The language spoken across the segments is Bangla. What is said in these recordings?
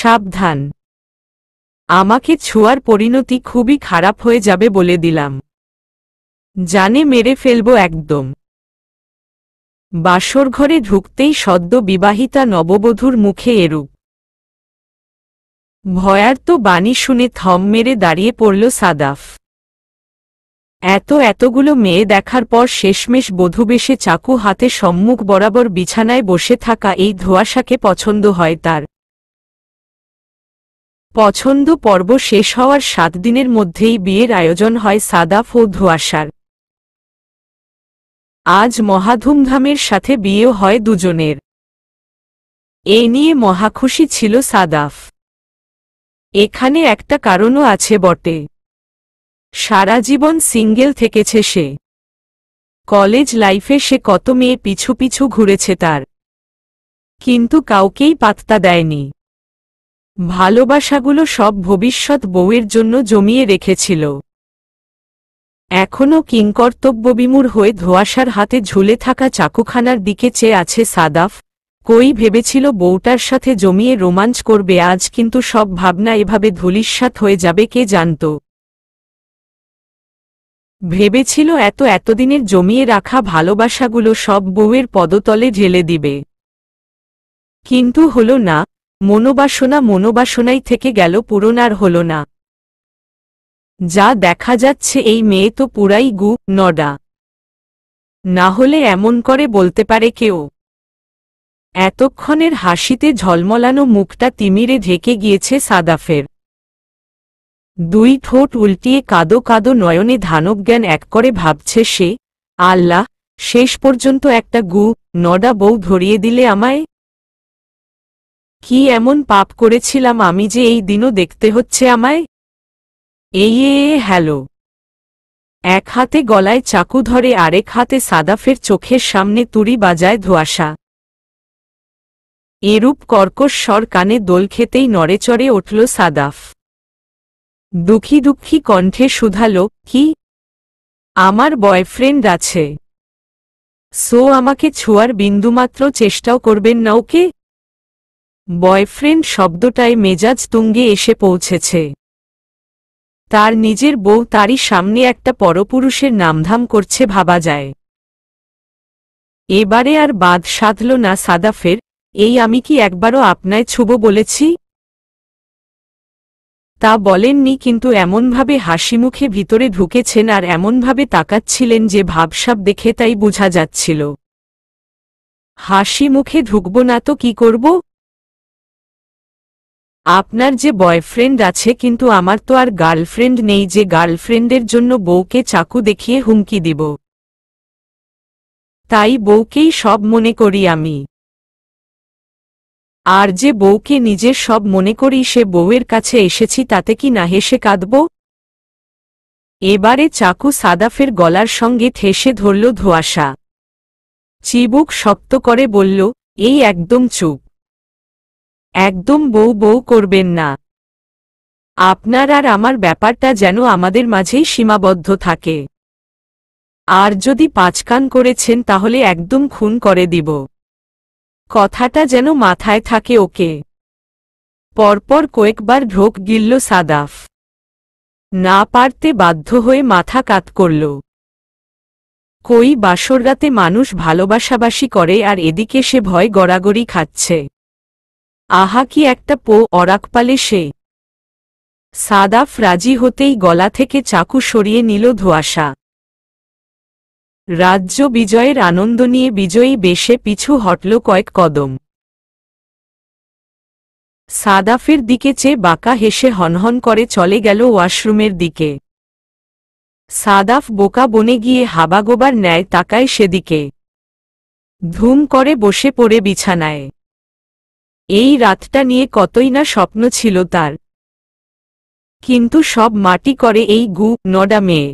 সাবধান আমাকে ছোঁয়ার পরিণতি খুবই খারাপ হয়ে যাবে বলে দিলাম জানে মেরে ফেলব একদম বাসর ঘরে ঢুকতেই সদ্য বিবাহিতা নববধূর মুখে এরূপ ভয়ার্ত বাণী শুনে থম মেরে দাঁড়িয়ে পড়ল সাদাফ এত এতগুলো মেয়ে দেখার পর শেষমেশ বধুবেশে চাকু হাতে সম্মুখ বরাবর বিছানায় বসে থাকা এই ধোয়াশাকে পছন্দ হয় তার পছন্দ পর্ব শেষ হওয়ার সাত দিনের মধ্যেই বিয়ের আয়োজন হয় সাদাফ ও ধোয়াশার আজ মহাধুমধামের সাথে বিয়েও হয় দুজনের এ নিয়ে মহাখুশি ছিল সাদাফ এখানে একটা কারণও আছে বটে সারা জীবন সিঙ্গেল থেকেছে সে কলেজ লাইফে সে কত মেয়ে পিছু পিছু ঘুরেছে তার কিন্তু কাউকেই পাত্তা দেয়নি ভালোবাসাগুলো সব ভবিষ্যৎ বউয়ের জন্য জমিয়ে রেখেছিল এখনও কিংকর্তব্যবিমূর হয়ে ধোয়াশার হাতে ঝুলে থাকা চাকুখানার দিকে চেয়ে আছে সাদাফ কই ভেবেছিল বউটার সাথে জমিয়ে রোমাঞ্চ করবে আজ কিন্তু সব ভাবনা এভাবে ধুলিস্বাত হয়ে যাবে কে জানত ভেবেছিল এত এতদিনের জমিয়ে রাখা ভালোবাসাগুলো সব বউয়ের পদতলে ঢেলে দিবে কিন্তু হল না মনোবাসনা মনোবাসনাই থেকে গেল পূরণ আর হল না যা দেখা যাচ্ছে এই মেয়ে তো পুরাই গু নডা না হলে এমন করে বলতে পারে কেউ এতক্ষণের হাসিতে ঝলমলানো মুখটা তিমিরে ঢেকে গিয়েছে সাদাফের দুই ঠোঁট উল্টিয়ে কাদো কাদো নয়নে ধানবজ্ঞান এক করে ভাবছে সে আল্লাহ শেষ পর্যন্ত একটা গু নডা বউ ধরিয়ে দিলে আমায় কি এমন পাপ করেছিলাম আমি যে এই দিনও দেখতে হচ্ছে আমায় এই এ হ্যালো এক হাতে গলায় চাকু ধরে আরেক হাতে সাদাফের চোখের সামনে তুড়ি বাজায় ধোয়াশা এরূপ কর্কশ স্বর কানে দোল খেতেই নড়েচড়ে উঠল সাদাফ দুঃখী দুঃখী কণ্ঠে শুধালো কি আমার বয়ফ্রেন্ড আছে সো আমাকে ছোঁয়ার বিন্দুমাত্র চেষ্টাও করবেন না ওকে বয়ফ্রেন্ড শব্দটায় মেজাজ তুঙ্গে এসে পৌঁছেছে তার নিজের বউ তারই সামনে একটা পরপুরুষের নামধাম করছে ভাবা যায় এবারে আর বাদ সাধল না সাদাফের এই আমি কি একবারও আপনায় ছুব বলেছি তা বলেননি কিন্তু এমনভাবে হাসিমুখে ভিতরে ঢুকেছেন আর এমনভাবে তাকাচ্ছিলেন যে ভাবসাব দেখে তাই বোঝা যাচ্ছিল হাসি মুখে ঢুকব না তো কি করব আপনার যে বয়ফ্রেন্ড আছে কিন্তু আমার তো আর গার্লফ্রেন্ড নেই যে গার্লফ্রেন্ডের জন্য বউকে চাকু দেখিয়ে হুমকি দিব তাই বউকেই সব মনে করি আমি আর যে বউকে নিজের সব মনে করি সে বউয়ের কাছে এসেছি তাতে কি না হেসে কাঁদব এবারে চাকু সাদাফের গলার সঙ্গে ঠেসে ধরল ধোয়াশা চিবুক শক্ত করে বলল এই একদম চুপ একদম বউ বউ করবেন না আপনার আর আমার ব্যাপারটা যেন আমাদের মাঝেই সীমাবদ্ধ থাকে আর যদি পাঁচকান করেছেন তাহলে একদম খুন করে দিব কথাটা যেন মাথায় থাকে ওকে পরপর কয়েকবার ঢোক গিলল সাদাফ না পারতে বাধ্য হয়ে মাথা কাত করল কই বাসর রাতে মানুষ ভালোবাসাবাসি করে আর এদিকে সে ভয় গড়াগড়ি খাচ্ছে আহা কি একটা পো অরাকপালে সে সাদাফ রাজি হতেই গলা থেকে চাকু সরিয়ে নিল ধোয়াশা রাজ্য বিজয়ের আনন্দ নিয়ে বিজয়ী বেশে পিছু হটল কয়েক কদম সাদাফের দিকে চেয়ে বাঁকা হেসে হনহন করে চলে গেল ওয়াশরুমের দিকে সাদাফ বোকা বনে গিয়ে হাবাগোবার ন্যায় তাকায় সেদিকে ধুম করে বসে পড়ে বিছানায় এই রাতটা নিয়ে কতই না স্বপ্ন ছিল তার কিন্তু সব মাটি করে এই গু নডা মেয়ে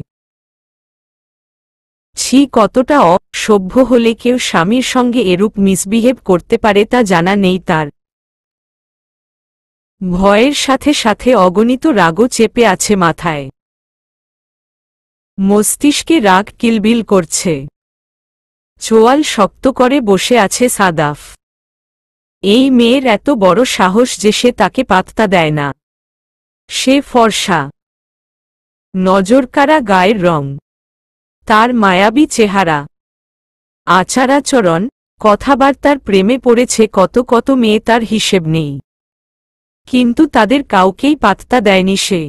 ছি কতটা অসভ্য হলে কেউ স্বামীর সঙ্গে এরূপ মিসবিহেভ করতে পারে তা জানা নেই তার ভয়ের সাথে সাথে অগণিত রাগও চেপে আছে মাথায় মস্তিষ্কে রাগ কিলবিল করছে চোয়াল শক্ত করে বসে আছে সাদাফ এই মেয়ের এত বড় সাহস যে সে তাকে পাত্তা দেয় না সে ফর্সা নজরকারা গায়ের রং তার মায়াবী চেহারা আচারাচরণ কথাবার্তার প্রেমে পড়েছে কত কত মেয়ে তার হিসেব নেই কিন্তু তাদের কাউকেই পাত্তা দেয়নি সে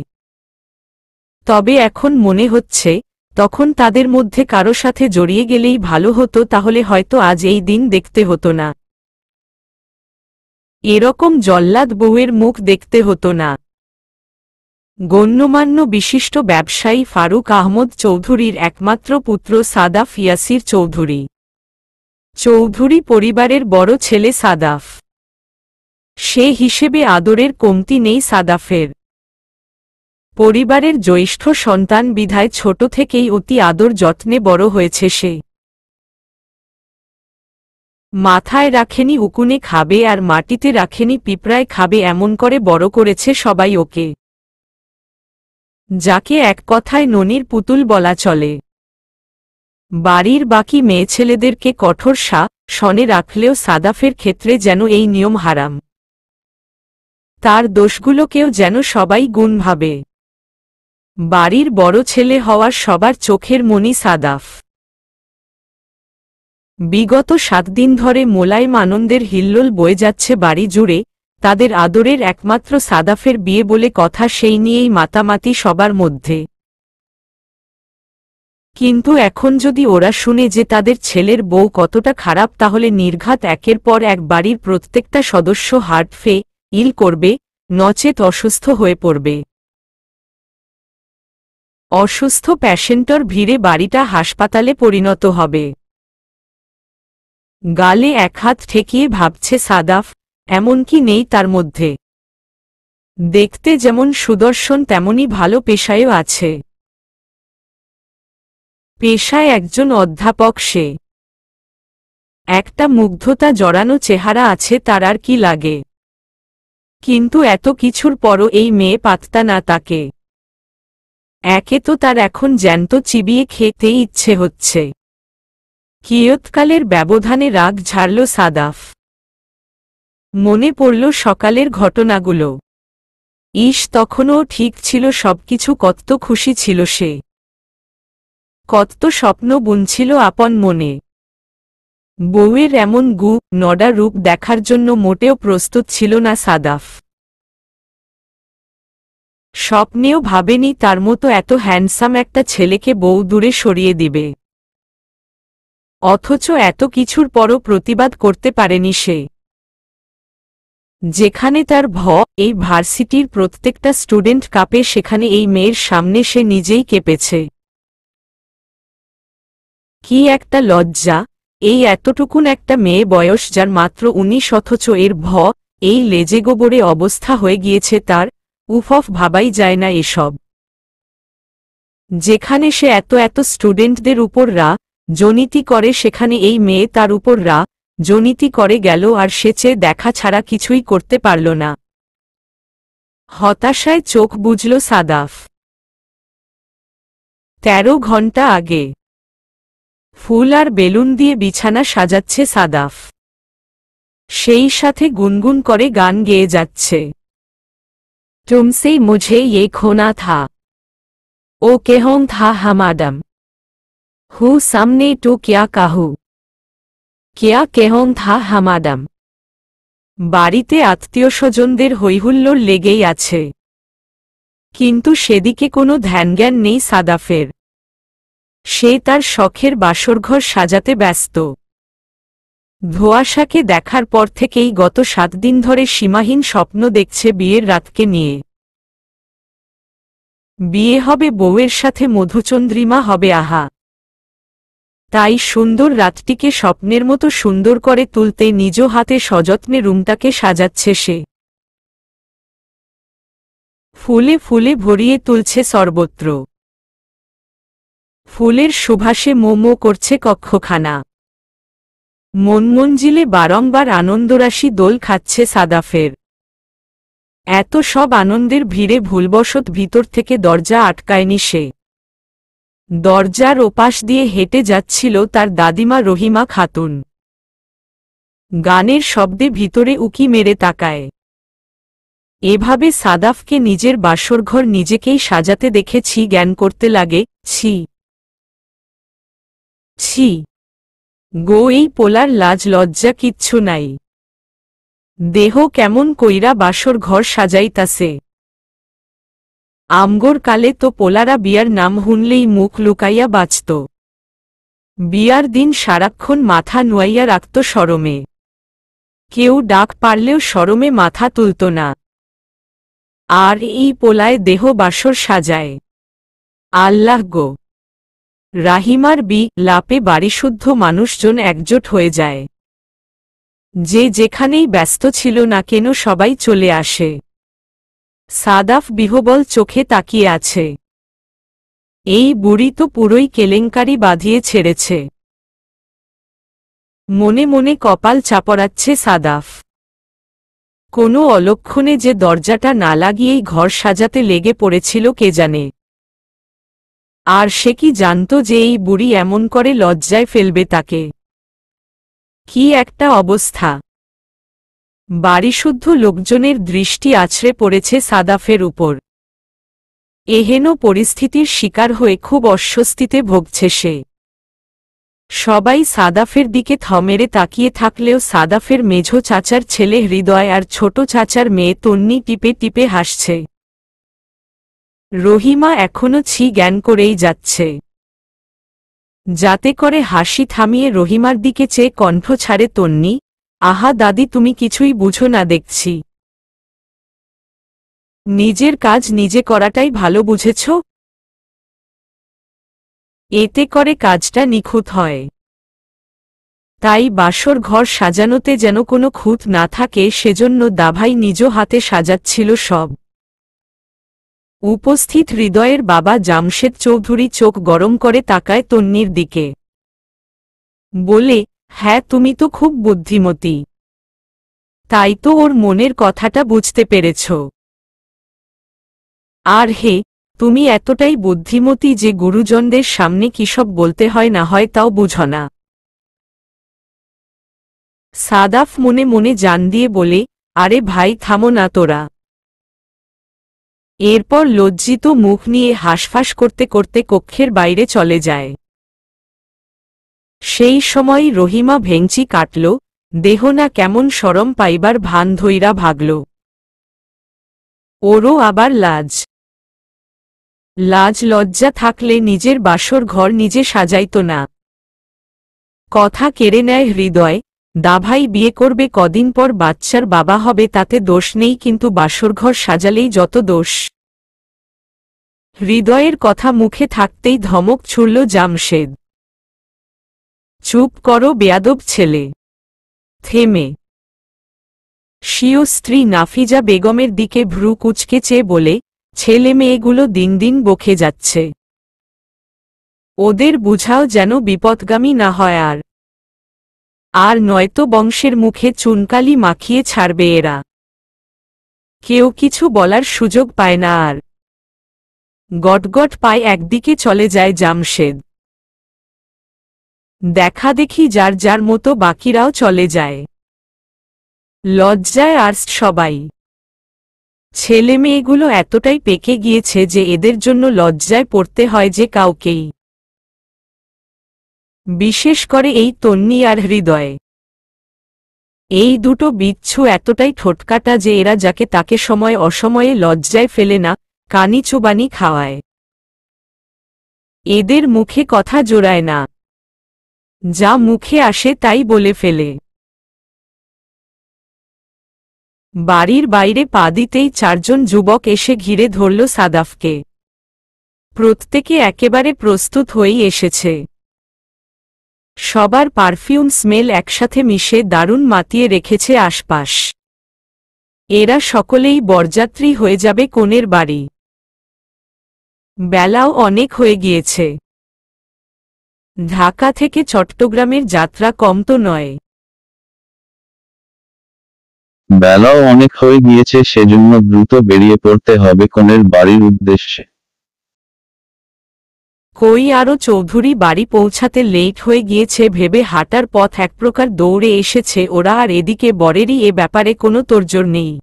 তবে এখন মনে হচ্ছে তখন তাদের মধ্যে কারো সাথে জড়িয়ে গেলেই ভালো হতো তাহলে হয়তো আজ এই দিন দেখতে হতো না এরকম জল্লাদ বউয়ের মুখ দেখতে হতো না গণ্যমান্য বিশিষ্ট ব্যবসায়ী ফারুক আহমদ চৌধুরীর একমাত্র পুত্র সাদাফ ইয়াসির চৌধুরী চৌধুরী পরিবারের বড় ছেলে সাদাফ সে হিসেবে আদরের কমতি নেই সাদাফের পরিবারের জ্যৈষ্ঠ সন্তান বিধায় ছোট থেকেই অতি আদর যত্নে বড় হয়েছে সে মাথায় রাখেনি উকুনে খাবে আর মাটিতে রাখেনি পিঁপড়ায় খাবে এমন করে বড় করেছে সবাই ওকে যাকে এক কথায় ননির পুতুল বলা চলে বাড়ির বাকি মেয়ে ছেলেদেরকে কঠোর সা সনে রাখলেও সাদাফের ক্ষেত্রে যেন এই নিয়ম হারাম তার দোষগুলোকেও যেন সবাই গুণ ভাবে বাড়ির বড় ছেলে হওয়ার সবার চোখের মনি সাদাফ বিগত সাত দিন ধরে মোলায়েম আনন্দের হিল্লোল বয়ে যাচ্ছে বাড়ি জুড়ে তাদের আদরের একমাত্র সাদাফের বিয়ে বলে কথা সেই নিয়েই মাতামাতি সবার মধ্যে কিন্তু এখন যদি ওরা শুনে যে তাদের ছেলের বউ কতটা খারাপ তাহলে নির্ঘাত একের পর এক বাড়ির প্রত্যেকটা সদস্য হার্টফে ইল করবে নচেত অসুস্থ হয়ে পড়বে অসুস্থ প্যাশেন্টর ভিড়ে বাড়িটা হাসপাতালে পরিণত হবে গালে এক হাত ঠেকিয়ে ভাবছে সাদাফ এমন কি নেই তার মধ্যে দেখতে যেমন সুদর্শন তেমনি ভালো পেশায়ও আছে পেশায় একজন অধ্যাপক সে একটা মুগ্ধতা জড়ানো চেহারা আছে তার আর কি লাগে কিন্তু এত কিছুর পরও এই মেয়ে পাত্তা না তাকে একে তো তার এখন জ্যান্ত চিবিয়ে খেতেই ইচ্ছে হচ্ছে কিয়ৎকালের ব্যবধানে রাগ ঝাড়ল সাদাফ মনে পড়ল সকালের ঘটনাগুলো ইস তখনও ঠিক ছিল সবকিছু কত খুশি ছিল সে কত স্বপ্ন বুনছিল আপন মনে বউয়ের এমন গু নডা রূপ দেখার জন্য মোটেও প্রস্তুত ছিল না সাদাফ স্বপ্নেও ভাবেনি তার মতো এত হ্যান্ডসাম একটা ছেলেকে বউ দূরে সরিয়ে দিবে অথচ এত কিছুর পরও প্রতিবাদ করতে পারেনি সে যেখানে তার ভ এই ভার্সিটির প্রত্যেকটা স্টুডেন্ট কাপে সেখানে এই মেয়ের সামনে সে নিজেই কেঁপেছে কি একটা লজ্জা এই এতটুকুন একটা মেয়ে বয়স যার মাত্র উনিশ অথচ এর ভ এই লেজে গোবরে অবস্থা হয়ে গিয়েছে তার উফফ ভাবাই যায় না এসব যেখানে সে এত এত স্টুডেন্টদের উপর রা জনিতি করে সেখানে এই মেয়ে তার উপর রা জনিতি করে গেল আর সে দেখা ছাড়া কিছুই করতে পারল না হতাশায় চোখ বুঝল সাদাফ তেরো ঘন্টা আগে ফুল আর বেলুন দিয়ে বিছানা সাজাচ্ছে সাদাফ সেই সাথে গুনগুন করে গান গেয়ে যাচ্ছে তুমসে মুঝে এ খোনা থা ও কেহং থা হা হামাডাম হু सामने तो क्या কাহু কেয়া কেহন থা হামাদাম বাড়িতে আত্মীয় স্বজনদের হৈহুল্লোর লেগেই আছে কিন্তু সেদিকে কোনো ধ্যানজ্ঞান নেই সাদাফের সে তার শখের বাসরঘর সাজাতে ব্যস্ত ধোয়াশাকে দেখার পর থেকেই গত সাত দিন ধরে সীমাহীন স্বপ্ন দেখছে বিয়ের রাতকে নিয়ে বিয়ে হবে বউয়ের সাথে মধুচন্দ্রিমা হবে আহা তাই সুন্দর রাতটিকে স্বপ্নের মতো সুন্দর করে তুলতে নিজ হাতে সযত্নে রুমটাকে সাজাচ্ছে সে ফুলে ফুলে ভরিয়ে তুলছে সর্বত্র ফুলের সুভাষে মোমো করছে কক্ষখানা মনমঞ্জিলে বারংবার আনন্দরাশি দোল খাচ্ছে সাদাফের এত সব আনন্দের ভিড়ে ভুলবশত ভিতর থেকে দরজা আটকায়নি সে দরজার ওপাশ দিয়ে হেঁটে যাচ্ছিল তার দাদিমা রহিমা খাতুন গানের শব্দে ভিতরে উকি মেরে তাকায় এভাবে সাদাফকে নিজের বাসরঘর নিজেকেই সাজাতে দেখে ছি জ্ঞান করতে লাগে ছি ছি গো এই পোলার লাজ লজ্জা কিচ্ছু নাই দেহ কেমন কইরা বাসর ঘর সাজাইতাছে আমগোর কালে তো পোলারা বিয়ার নাম হুনলেই মুখ লুকাইয়া বাঁচত বিয়ার দিন সারাক্ষণ মাথা নুয়াইয়া রাখত সরমে কেউ ডাক পারলেও সরমে মাথা তুলত না আর এই পোলায় দেহ বাসর সাজায় আল্লাহ গো রাহিমার বি লাপে বাড়িশুদ্ধ মানুষজন একজোট হয়ে যায় যে যেখানেই ব্যস্ত ছিল না কেন সবাই চলে আসে সাদাফ বিহবল চোখে তাকিয়ে আছে এই বুড়ি তো পুরোই কেলেঙ্কারি বাঁধিয়ে ছেড়েছে মনে মনে কপাল চাপড়াচ্ছে সাদাফ কোনো অলক্ষণে যে দরজাটা না লাগিয়েই ঘর সাজাতে লেগে পড়েছিল কে জানে আর সে কি জানত যে এই বুড়ি এমন করে লজ্জায় ফেলবে তাকে কি একটা অবস্থা বাড়িশুদ্ধ লোকজনের দৃষ্টি আছড়ে পড়েছে সাদাফের উপর এহেন পরিস্থিতির শিকার হয়ে খুব অস্বস্তিতে ভোগছে সে সবাই সাদাফের দিকে থমেরে তাকিয়ে থাকলেও সাদাফের মেঝো চাচার ছেলে হৃদয় আর ছোট চাচার মেয়ে তন্নি টিপে টিপে হাসছে রহিমা এখনও ছি জ্ঞান করেই যাচ্ছে যাতে করে হাসি থামিয়ে রহিমার দিকে চেয়ে কণ্ঠ ছাড়ে তন্নি আহা দাদি তুমি কিছুই বুঝো না দেখছি নিজের কাজ নিজে করাটাই ভালো বুঝেছ এতে করে কাজটা নিখুঁত হয় তাই বাসর ঘর সাজানোতে যেন কোনো খুঁত না থাকে সেজন্য দাভাই নিজ হাতে সাজাচ্ছিল সব উপস্থিত হৃদয়ের বাবা জামশেদ চৌধুরী চোখ গরম করে তাকায় তন্নির দিকে বলে হ্যাঁ তুমি তো খুব বুদ্ধিমতী তাই তো ওর মনের কথাটা বুঝতে পেরেছ আর হে তুমি এতটাই বুদ্ধিমতী যে গুরুজনদের সামনে কিসব বলতে হয় না হয় তাও বুঝ না সাদাফ মনে মনে জান দিয়ে বলে আরে ভাই থামো না তোরা এরপর লজ্জিত মুখ নিয়ে হাসফাস করতে করতে কক্ষের বাইরে চলে যায় সেই সময় রহিমা ভেংচি কাটল দেহ না কেমন সরম পাইবার ভান ধৈরা ভাগল ওরও আবার লাজ লাজ লজ্জা থাকলে নিজের বাসর ঘর নিজে সাজাইত না কথা কেড়ে নেয় হৃদয় দাভাই বিয়ে করবে কদিন পর বাচ্চার বাবা হবে তাতে দোষ নেই কিন্তু বাসরঘর সাজালেই যত দোষ হৃদয়ের কথা মুখে থাকতেই ধমক ছুড়ল জামশেদ চুপ করো বেয়াদব ছেলে থেমে স্বীয় স্ত্রী নাফিজা বেগমের দিকে ভ্রু কুচকে চেয়ে বলে ছেলে মেয়েগুলো দিন দিন বকে যাচ্ছে ওদের বুঝাও যেন বিপদগামী না হয় আর আর নয়তো বংশের মুখে চুনকালি মাখিয়ে ছাড়বে এরা কেউ কিছু বলার সুযোগ পায় না আর গটগট পায় একদিকে চলে যায় জামশেদ দেখা দেখি যার যার মতো বাকিরাও চলে যায় লজ্জায় আর্স্ট সবাই ছেলে মেয়েগুলো এতটাই পেকে গিয়েছে যে এদের জন্য লজ্জায় পড়তে হয় যে কাউকেই বিশেষ করে এই তন্নি আর হৃদয়ে এই দুটো বিচ্ছু এতটাই ঠোটকাটা যে এরা যাকে তাকে সময় অসময়ে লজ্জায় ফেলে না কানি চোবানি খাওয়ায় এদের মুখে কথা জোড়ায় না যা মুখে আসে তাই বলে ফেলে বাড়ির বাইরে পা দিতেই চারজন যুবক এসে ঘিরে ধরল সাদাফকে প্রত্যেকে একেবারে প্রস্তুত হয়েই এসেছে সবার পারফিউম স্মেল একসাথে মিশে দারুণ মাতিয়ে রেখেছে আশপাশ এরা সকলেই বরযাত্রী হয়ে যাবে কোনের বাড়ি বেলাও অনেক হয়ে গিয়েছে ঢাকা থেকে চট্টগ্রামের যাত্রা কম তো নয় বেলাও অনেক হয়ে গিয়েছে সেজন্য দ্রুত বেরিয়ে পড়তে হবে কনের বাড়ির উদ্দেশ্যে কই আরো চৌধুরী বাড়ি পৌঁছাতে লেট হয়ে গিয়েছে ভেবে হাঁটার পথ এক প্রকার দৌড়ে এসেছে ওরা আর এদিকে বরেরই এ ব্যাপারে কোনো তোরজোর নেই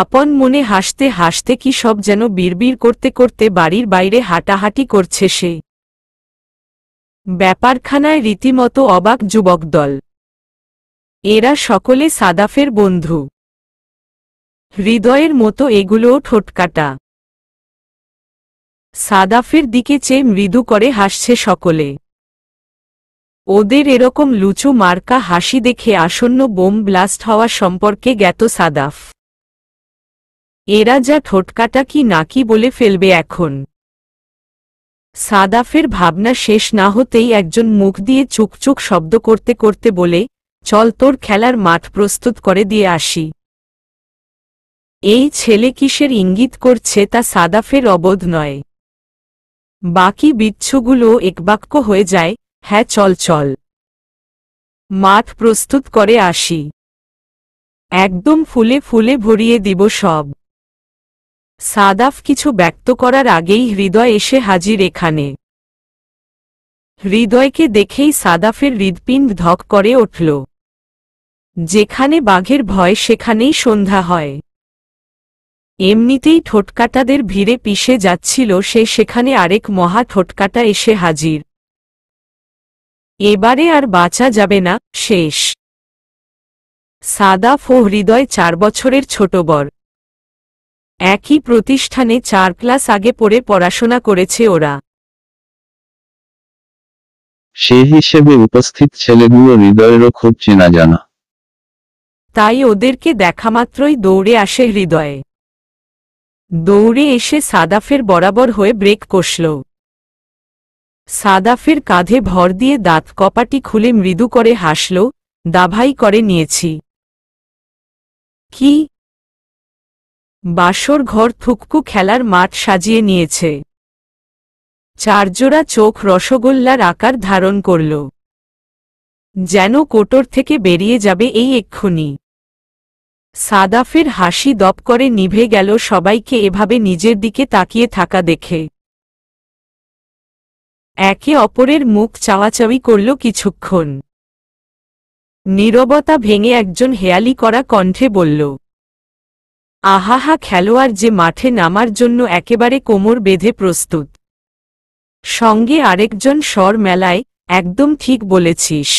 আপন মনে হাসতে হাসতে কি সব যেন বিড়বিড় করতে করতে বাড়ির বাইরে হাঁটাহাঁটি করছে সে ব্যাপারখানায় রীতিমতো অবাক যুবক দল এরা সকলে সাদাফের বন্ধু হৃদয়ের মতো এগুলোও ঠোটকাটা সাদাফের দিকে চেয়ে মৃদু করে হাসছে সকলে ওদের এরকম লুচু মার্কা হাসি দেখে আসন্ন বোম ব্লাস্ট হওয়া সম্পর্কে জ্ঞাত সাদাফ এরা যা ঠোটকাটা কি নাকি বলে ফেলবে এখন সাদাফের ভাবনা শেষ না হতেই একজন মুখ দিয়ে চুকচুক শব্দ করতে করতে বলে চল তোর খেলার মাঠ প্রস্তুত করে দিয়ে আসি এই ছেলে কিসের ইঙ্গিত করছে তা সাদাফের অবোধ নয় বাকি বিচ্ছুগুলো একবাক্য হয়ে যায় হ্যাঁ চল চল মাঠ প্রস্তুত করে আসি একদম ফুলে ফুলে ভরিয়ে দিব সব সাদাফ কিছু ব্যক্ত করার আগেই হৃদয় এসে হাজির এখানে হৃদয়কে দেখেই সাদাফের হৃদপিণ্ড ধক করে উঠল যেখানে বাঘের ভয় সেখানেই সন্ধ্যা হয় এমনিতেই ঠোটকাটাদের ভিড়ে পিষে যাচ্ছিল সে সেখানে আরেক মহা ঠোটকাটা এসে হাজির এবারে আর বাঁচা যাবে না শেষ সাদাফ ও হৃদয় চার বছরের ছোট বর একই প্রতিষ্ঠানে চার ক্লাস আগে পড়ে পড়াশোনা করেছে ওরা সে হিসেবে উপস্থিত ছেলেগুলো হৃদয়েরও খুব চেনা জানা তাই ওদেরকে দেখা মাত্রই দৌড়ে আসে হৃদয়ে দৌড়ে এসে সাদাফের বরাবর হয়ে ব্রেক কষল সাদাফের কাঁধে ভর দিয়ে দাঁত কপাটি খুলে মৃদু করে হাসল দাভাই করে নিয়েছি কি বাসর ঘর থুককু খেলার মাঠ সাজিয়ে নিয়েছে চারজোড়া চোখ রসগোল্লার আকার ধারণ করল যেন কোটর থেকে বেরিয়ে যাবে এই এক্ষুনি সাদাফের হাসি দপ করে নিভে গেল সবাইকে এভাবে নিজের দিকে তাকিয়ে থাকা দেখে একে অপরের মুখ চাওয়াচাওয়ি করল কিছুক্ষণ নীরবতা ভেঙে একজন হেয়ালি করা কণ্ঠে বলল আহাহা খেলোয়াড় যে মাঠে নামার জন্য একেবারে কোমর বেঁধে প্রস্তুত সঙ্গে আরেকজন স্বর মেলায় একদম ঠিক বলেছিস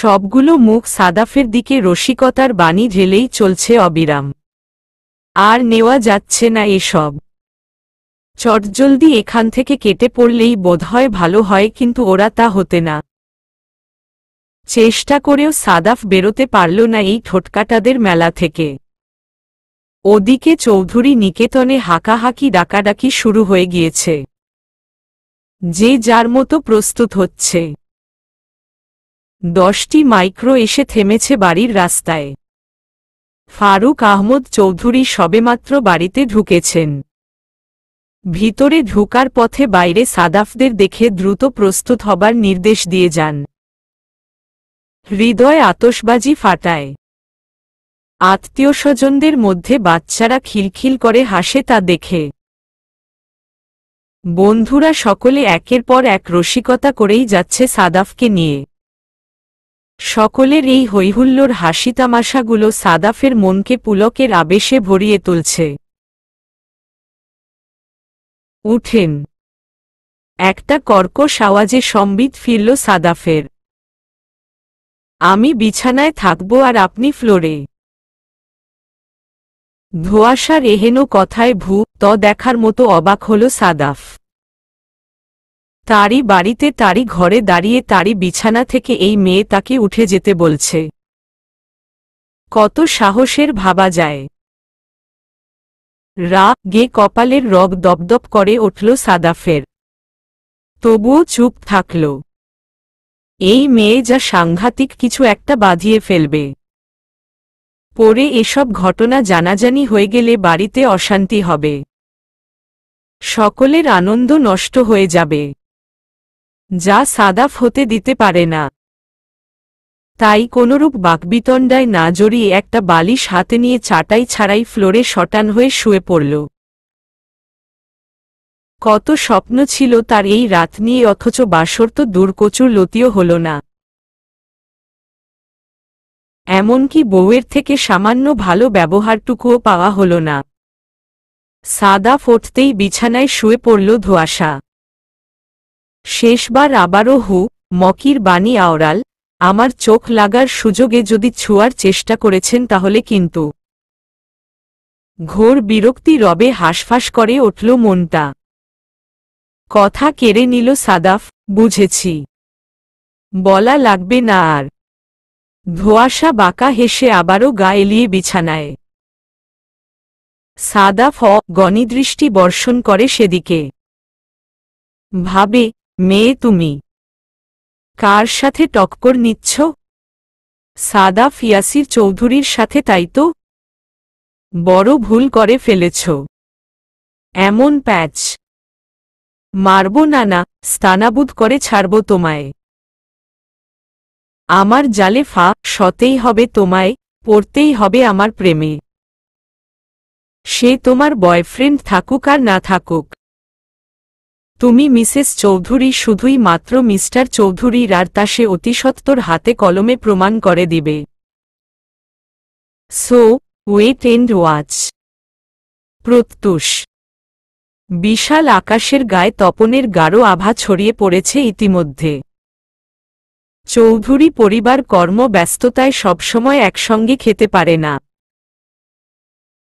সবগুলো মুখ সাদাফের দিকে রসিকতার বাণী ঢেলেই চলছে অবিরাম আর নেওয়া যাচ্ছে না এসব চটজলদি এখান থেকে কেটে পড়লেই বোধহয় ভালো হয় কিন্তু ওরা তা হতে না চেষ্টা করেও সাদাফ বেরোতে পারল না এই ঠোটকাটাদের মেলা থেকে ওদিকে চৌধুরী নিকেতনে হাকাহাকি ডাকাডাকি শুরু হয়ে গিয়েছে যে যার মতো প্রস্তুত হচ্ছে দশটি মাইক্রো এসে থেমেছে বাড়ির রাস্তায় ফারুক আহমদ চৌধুরী সবেমাত্র বাড়িতে ঢুকেছেন ভিতরে ঢুকার পথে বাইরে সাদাফদের দেখে দ্রুত প্রস্তুত হবার নির্দেশ দিয়ে যান হৃদয় আতসবাজি ফাটায় আত্মীয় স্বজনদের মধ্যে বাচ্চারা খিলখিল করে হাসে তা দেখে বন্ধুরা সকলে একের পর এক রসিকতা করেই যাচ্ছে সাদাফকে নিয়ে সকলের এই হৈহুল্লোর হাসি তামাশাগুলো সাদাফের মনকে পুলকের আবেশে ভরিয়ে তুলছে উঠেন একটা কর্কশ আওয়াজে সম্বিত ফিরল সাদাফের আমি বিছানায় থাকব আর আপনি ফ্লোরে ধোয়াশার এহেন কথায় ভূ ত দেখার মতো অবাক হল সাদাফ তারই বাড়িতে তারই ঘরে দাঁড়িয়ে তারই বিছানা থেকে এই মেয়ে তাকে উঠে যেতে বলছে কত সাহসের ভাবা যায় রা গে কপালের রব দপদপ করে উঠল সাদাফের তবুও চুপ থাকল এই মেয়ে যা সাংঘাতিক কিছু একটা বাঁধিয়ে ফেলবে পরে এসব ঘটনা জানাজানি হয়ে গেলে বাড়িতে অশান্তি হবে সকলের আনন্দ নষ্ট হয়ে যাবে যা সাদাফ হতে দিতে পারে না তাই কোনরূপ বাকবিতণ্ডায় না জড়িয়ে একটা বালিশ হাতে নিয়ে চাটাই ছাড়াই ফ্লোরে শটান হয়ে শুয়ে পড়ল কত স্বপ্ন ছিল তার এই রাত নিয়ে অথচ বাসর তো দূরকচুর লতিও হল না এমনকি বউয়ের থেকে সামান্য ভালো ব্যবহারটুকুও পাওয়া হল না সাদা ফোটতেই বিছানায় শুয়ে পড়ল ধোয়াশা শেষবার আবারও হু মকির বাণী আওড়াল আমার চোখ লাগার সুযোগে যদি ছুয়ার চেষ্টা করেছেন তাহলে কিন্তু ঘোর বিরক্তি রবে হাসফাস করে উঠল মনটা কথা কেড়ে নিল সাদাফ বুঝেছি বলা লাগবে না আর ধোয়াশা বাঁকা হেসে আবারও গা এলিয়ে বিছানায় সাদা ফ গণিদৃষ্টি বর্ষণ করে সেদিকে ভাবে মেয়ে তুমি কার সাথে টক্কর নিচ্ছ সাদা ফিয়াসির চৌধুরীর সাথে তাই তো বড় ভুল করে ফেলেছ এমন প্যাচ মারব না না স্থানাবুধ করে ছাড়ব তোমায় আমার জালে ফা সতেই হবে তোমায় পড়তেই হবে আমার প্রেমে সে তোমার বয়ফ্রেন্ড থাকুক আর না থাকুক তুমি মিসেস চৌধুরী শুধুই মাত্র মিস্টার চৌধুরীর আর তা সে অতিসত্বর হাতে কলমে প্রমাণ করে দিবে সো ওয়েট এন্ড ওয়াচ প্রত্যুষ বিশাল আকাশের গায়ে তপনের গাঢ় আভা ছড়িয়ে পড়েছে ইতিমধ্যে চৌধুরী পরিবার কর্মব্যস্ততায় সবসময় একসঙ্গে খেতে পারে না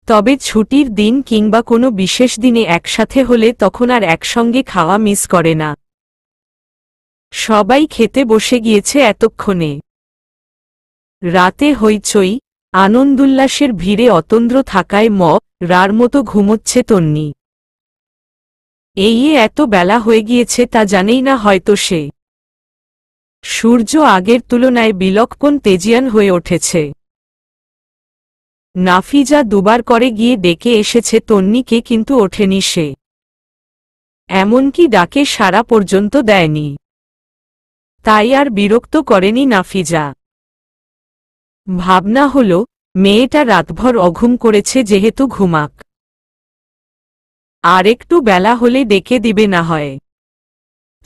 তবে ছুটির দিন কিংবা কোনো বিশেষ দিনে একসাথে হলে তখন আর একসঙ্গে খাওয়া মিস করে না সবাই খেতে বসে গিয়েছে এতক্ষণে রাতে হইচই উল্লাসের ভিড়ে অতন্দ্র থাকায় ম রার মতো ঘুমোচ্ছে তন্নি এই এত বেলা হয়ে গিয়েছে তা জানেই না হয়তো সে সূর্য আগের তুলনায় বিলক্ষণ তেজিয়ান হয়ে উঠেছে নাফিজা দুবার করে গিয়ে ডেকে এসেছে তন্নিকে কিন্তু ওঠেনি সে এমনকি ডাকে সারা পর্যন্ত দেয়নি তাই আর বিরক্ত করেনি নাফিজা ভাবনা হল মেয়েটা রাতভর অঘুম করেছে যেহেতু ঘুমাক আর একটু বেলা হলে ডেকে দিবে না হয়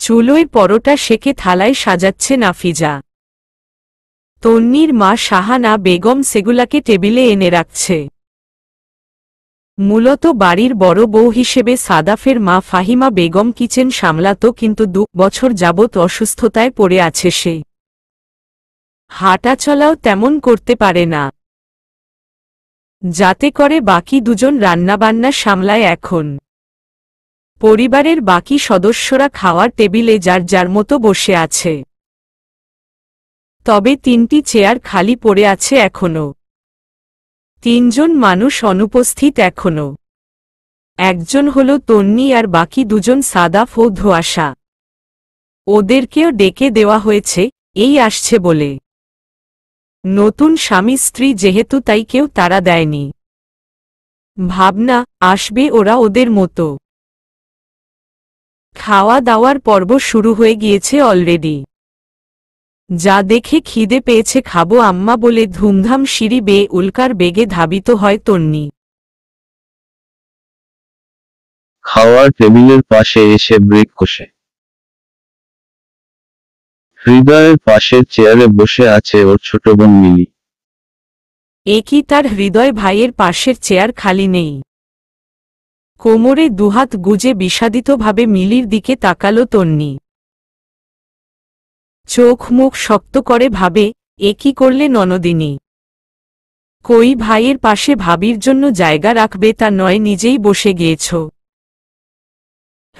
চুলোয় পরোটা সেকে থালায় সাজাচ্ছে নাফিজা তন্নির মা শাহানা বেগম সেগুলাকে টেবিলে এনে রাখছে মূলত বাড়ির বড় বউ হিসেবে সাদাফের মা ফাহিমা বেগম কিচেন সামলাত কিন্তু দু বছর যাবৎ অসুস্থতায় পড়ে আছে সে হাঁটাচলাও তেমন করতে পারে না যাতে করে বাকি দুজন রান্নাবান্না সামলায় এখন পরিবারের বাকি সদস্যরা খাওয়ার টেবিলে যার যার মতো বসে আছে তবে তিনটি চেয়ার খালি পড়ে আছে এখনও তিনজন মানুষ অনুপস্থিত এখনও একজন হল তন্নি আর বাকি দুজন সাদা ও ধোয়াশা ওদেরকেও ডেকে দেওয়া হয়েছে এই আসছে বলে নতুন স্বামী স্ত্রী যেহেতু তাই কেউ তারা দেয়নি ভাবনা আসবে ওরা ওদের মতো খাওয়া দাওয়ার পর্ব শুরু হয়ে গিয়েছে অলরেডি যা দেখে খিদে পেয়েছে খাবো আম্মা বলে ধুমধাম সিঁড়ি বেয়ে উল্কার বেগে ধাবিত হয় তন্নি খাওয়ার টেবিলের পাশে এসে ব্রেক কষে হৃদয়ের পাশের চেয়ারে বসে আছে ওর ছোট বোন মিলি একই তার হৃদয় ভাইয়ের পাশের চেয়ার খালি নেই কোমরে দুহাত গুজে বিষাদিতভাবে মিলির দিকে তাকালো তন্নি চোখ মুখ শক্ত করে ভাবে এ কি করলে ননদিনী কই ভাইয়ের পাশে ভাবির জন্য জায়গা রাখবে তা নয় নিজেই বসে গিয়েছ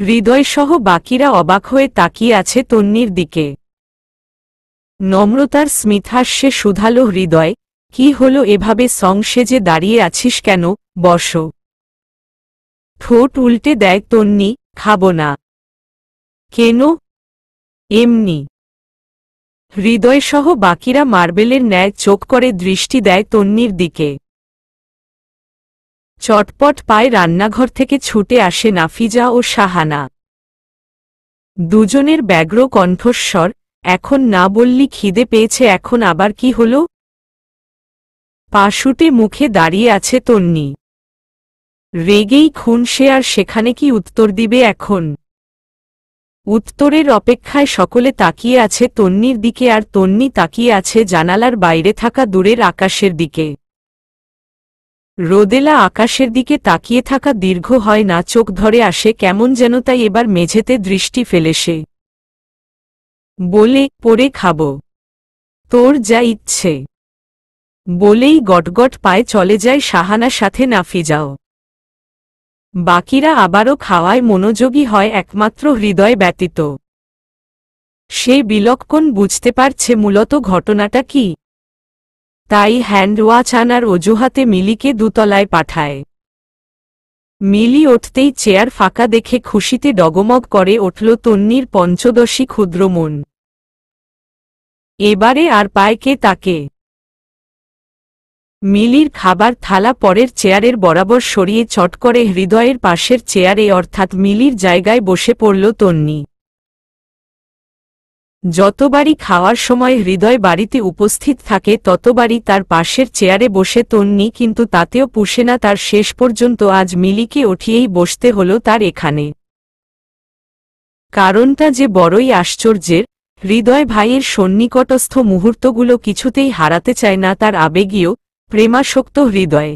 হৃদয়সহ বাকিরা অবাক হয়ে তাকিয়ে আছে তন্নির দিকে নম্রতার স্মিতহাস্যে শুধালো হৃদয় কি হলো এভাবে সং সেজে দাঁড়িয়ে আছিস কেন বসো ঠোঁট উল্টে দেয় তন্নি খাব না কেন এমনি হৃদয়সহ বাকিরা মার্বেলের ন্যায় চোখ করে দৃষ্টি দেয় তন্নির দিকে চটপট পায় রান্নাঘর থেকে ছুটে আসে নাফিজা ও সাহানা দুজনের ব্যগ্র কণ্ঠস্বর এখন না বললি খিদে পেয়েছে এখন আবার কি হল পাশুটে মুখে দাঁড়িয়ে আছে তন্নি রেগেই খুন সে আর সেখানে কি উত্তর দিবে এখন উত্তরের অপেক্ষায় সকলে তাকিয়ে আছে তন্নির দিকে আর তন্নি তাকিয়ে আছে জানালার বাইরে থাকা দূরের আকাশের দিকে রোদেলা আকাশের দিকে তাকিয়ে থাকা দীর্ঘ হয় না চোখ ধরে আসে কেমন যেন তাই এবার মেঝেতে দৃষ্টি ফেলে সে বলে পরে খাব তোর যা ইচ্ছে বলেই গটগট পায়ে চলে যায় সাহানা সাথে নাফি যাও বাকিরা আবারও খাওয়ায় মনোযোগী হয় একমাত্র হৃদয় ব্যতীত সে বিলক্ষণ বুঝতে পারছে মূলত ঘটনাটা কি তাই হ্যান্ড ওয়াচ আনার অজুহাতে মিলিকে দুতলায় পাঠায় মিলি উঠতেই চেয়ার ফাঁকা দেখে খুশিতে ডগমগ করে উঠল তন্নির পঞ্চদশী ক্ষুদ্রমন এবারে আর পায় কে তাকে মিলির খাবার থালা পরের চেয়ারের বরাবর সরিয়ে চট করে হৃদয়ের পাশের চেয়ারে অর্থাৎ মিলির জায়গায় বসে পড়ল তন্নি যতবারই খাওয়ার সময় হৃদয় বাড়িতে উপস্থিত থাকে ততবারই তার পাশের চেয়ারে বসে তন্নি কিন্তু তাতেও পুষে না তার শেষ পর্যন্ত আজ মিলিকে উঠিয়েই বসতে হল তার এখানে কারণটা যে বড়ই আশ্চর্যের হৃদয় ভাইয়ের সন্নিকটস্থ মুহূর্তগুলো কিছুতেই হারাতে চায় না তার আবেগীয় প্রেমাসক্ত হৃদয়ে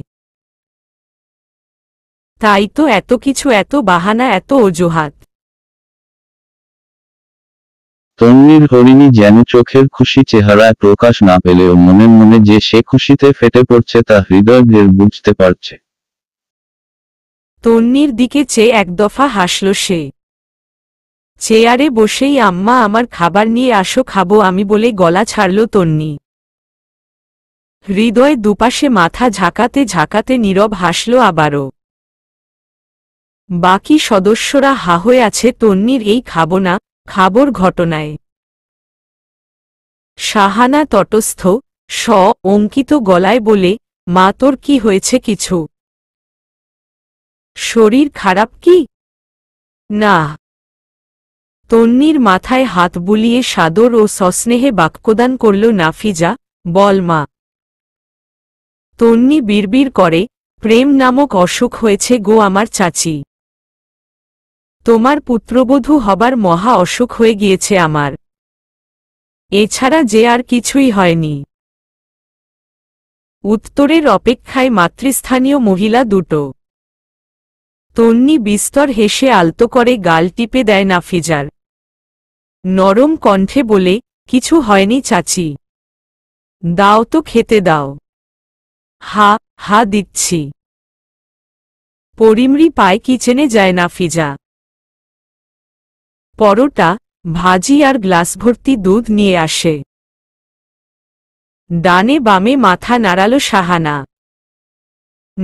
তাই তো এত কিছু এত বাহানা এত অজুহাত তন্নির হরিণী যেন চোখের খুশি চেহারায় প্রকাশ না পেলেও মনে মনে যে সে খুশিতে ফেটে পড়ছে তা হৃদয় ঢের বুঝতে পারছে তন্নির দিকে চেয়ে এক দফা হাসল সে চেয়ারে বসেই আম্মা আমার খাবার নিয়ে আসো খাবো আমি বলে গলা ছাড়ল তন্নি হৃদয় দুপাশে মাথা ঝাঁকাতে ঝাঁকাতে নীরব হাসল আবারও বাকি সদস্যরা হা হয়ে আছে তন্নির এই খাব না খাবর ঘটনায় সাহানা তটস্থ স অঙ্কিত গলায় বলে মা তোর কি হয়েছে কিছু শরীর খারাপ কি না তন্নির মাথায় হাত বুলিয়ে সাদর ও সস্নেহে বাক্যদান করল নাফিজা বল মা তন্নি বিড়বিড় করে প্রেম নামক অসুখ হয়েছে গো আমার চাচি তোমার পুত্রবধূ হবার মহা অসুখ হয়ে গিয়েছে আমার এছাড়া যে আর কিছুই হয়নি উত্তরের অপেক্ষায় মাতৃস্থানীয় মহিলা দুটো তন্নি বিস্তর হেসে আলতো করে গাল টিপে দেয় নাফিজার নরম কণ্ঠে বলে কিছু হয়নি চাচি দাও তো খেতে দাও হা হা দিচ্ছি পরিমরি পায় কিচেনে যায় না ফিজা পরোটা ভাজি আর গ্লাস ভর্তি দুধ নিয়ে আসে ডানে বামে মাথা নাড়ালো সাহানা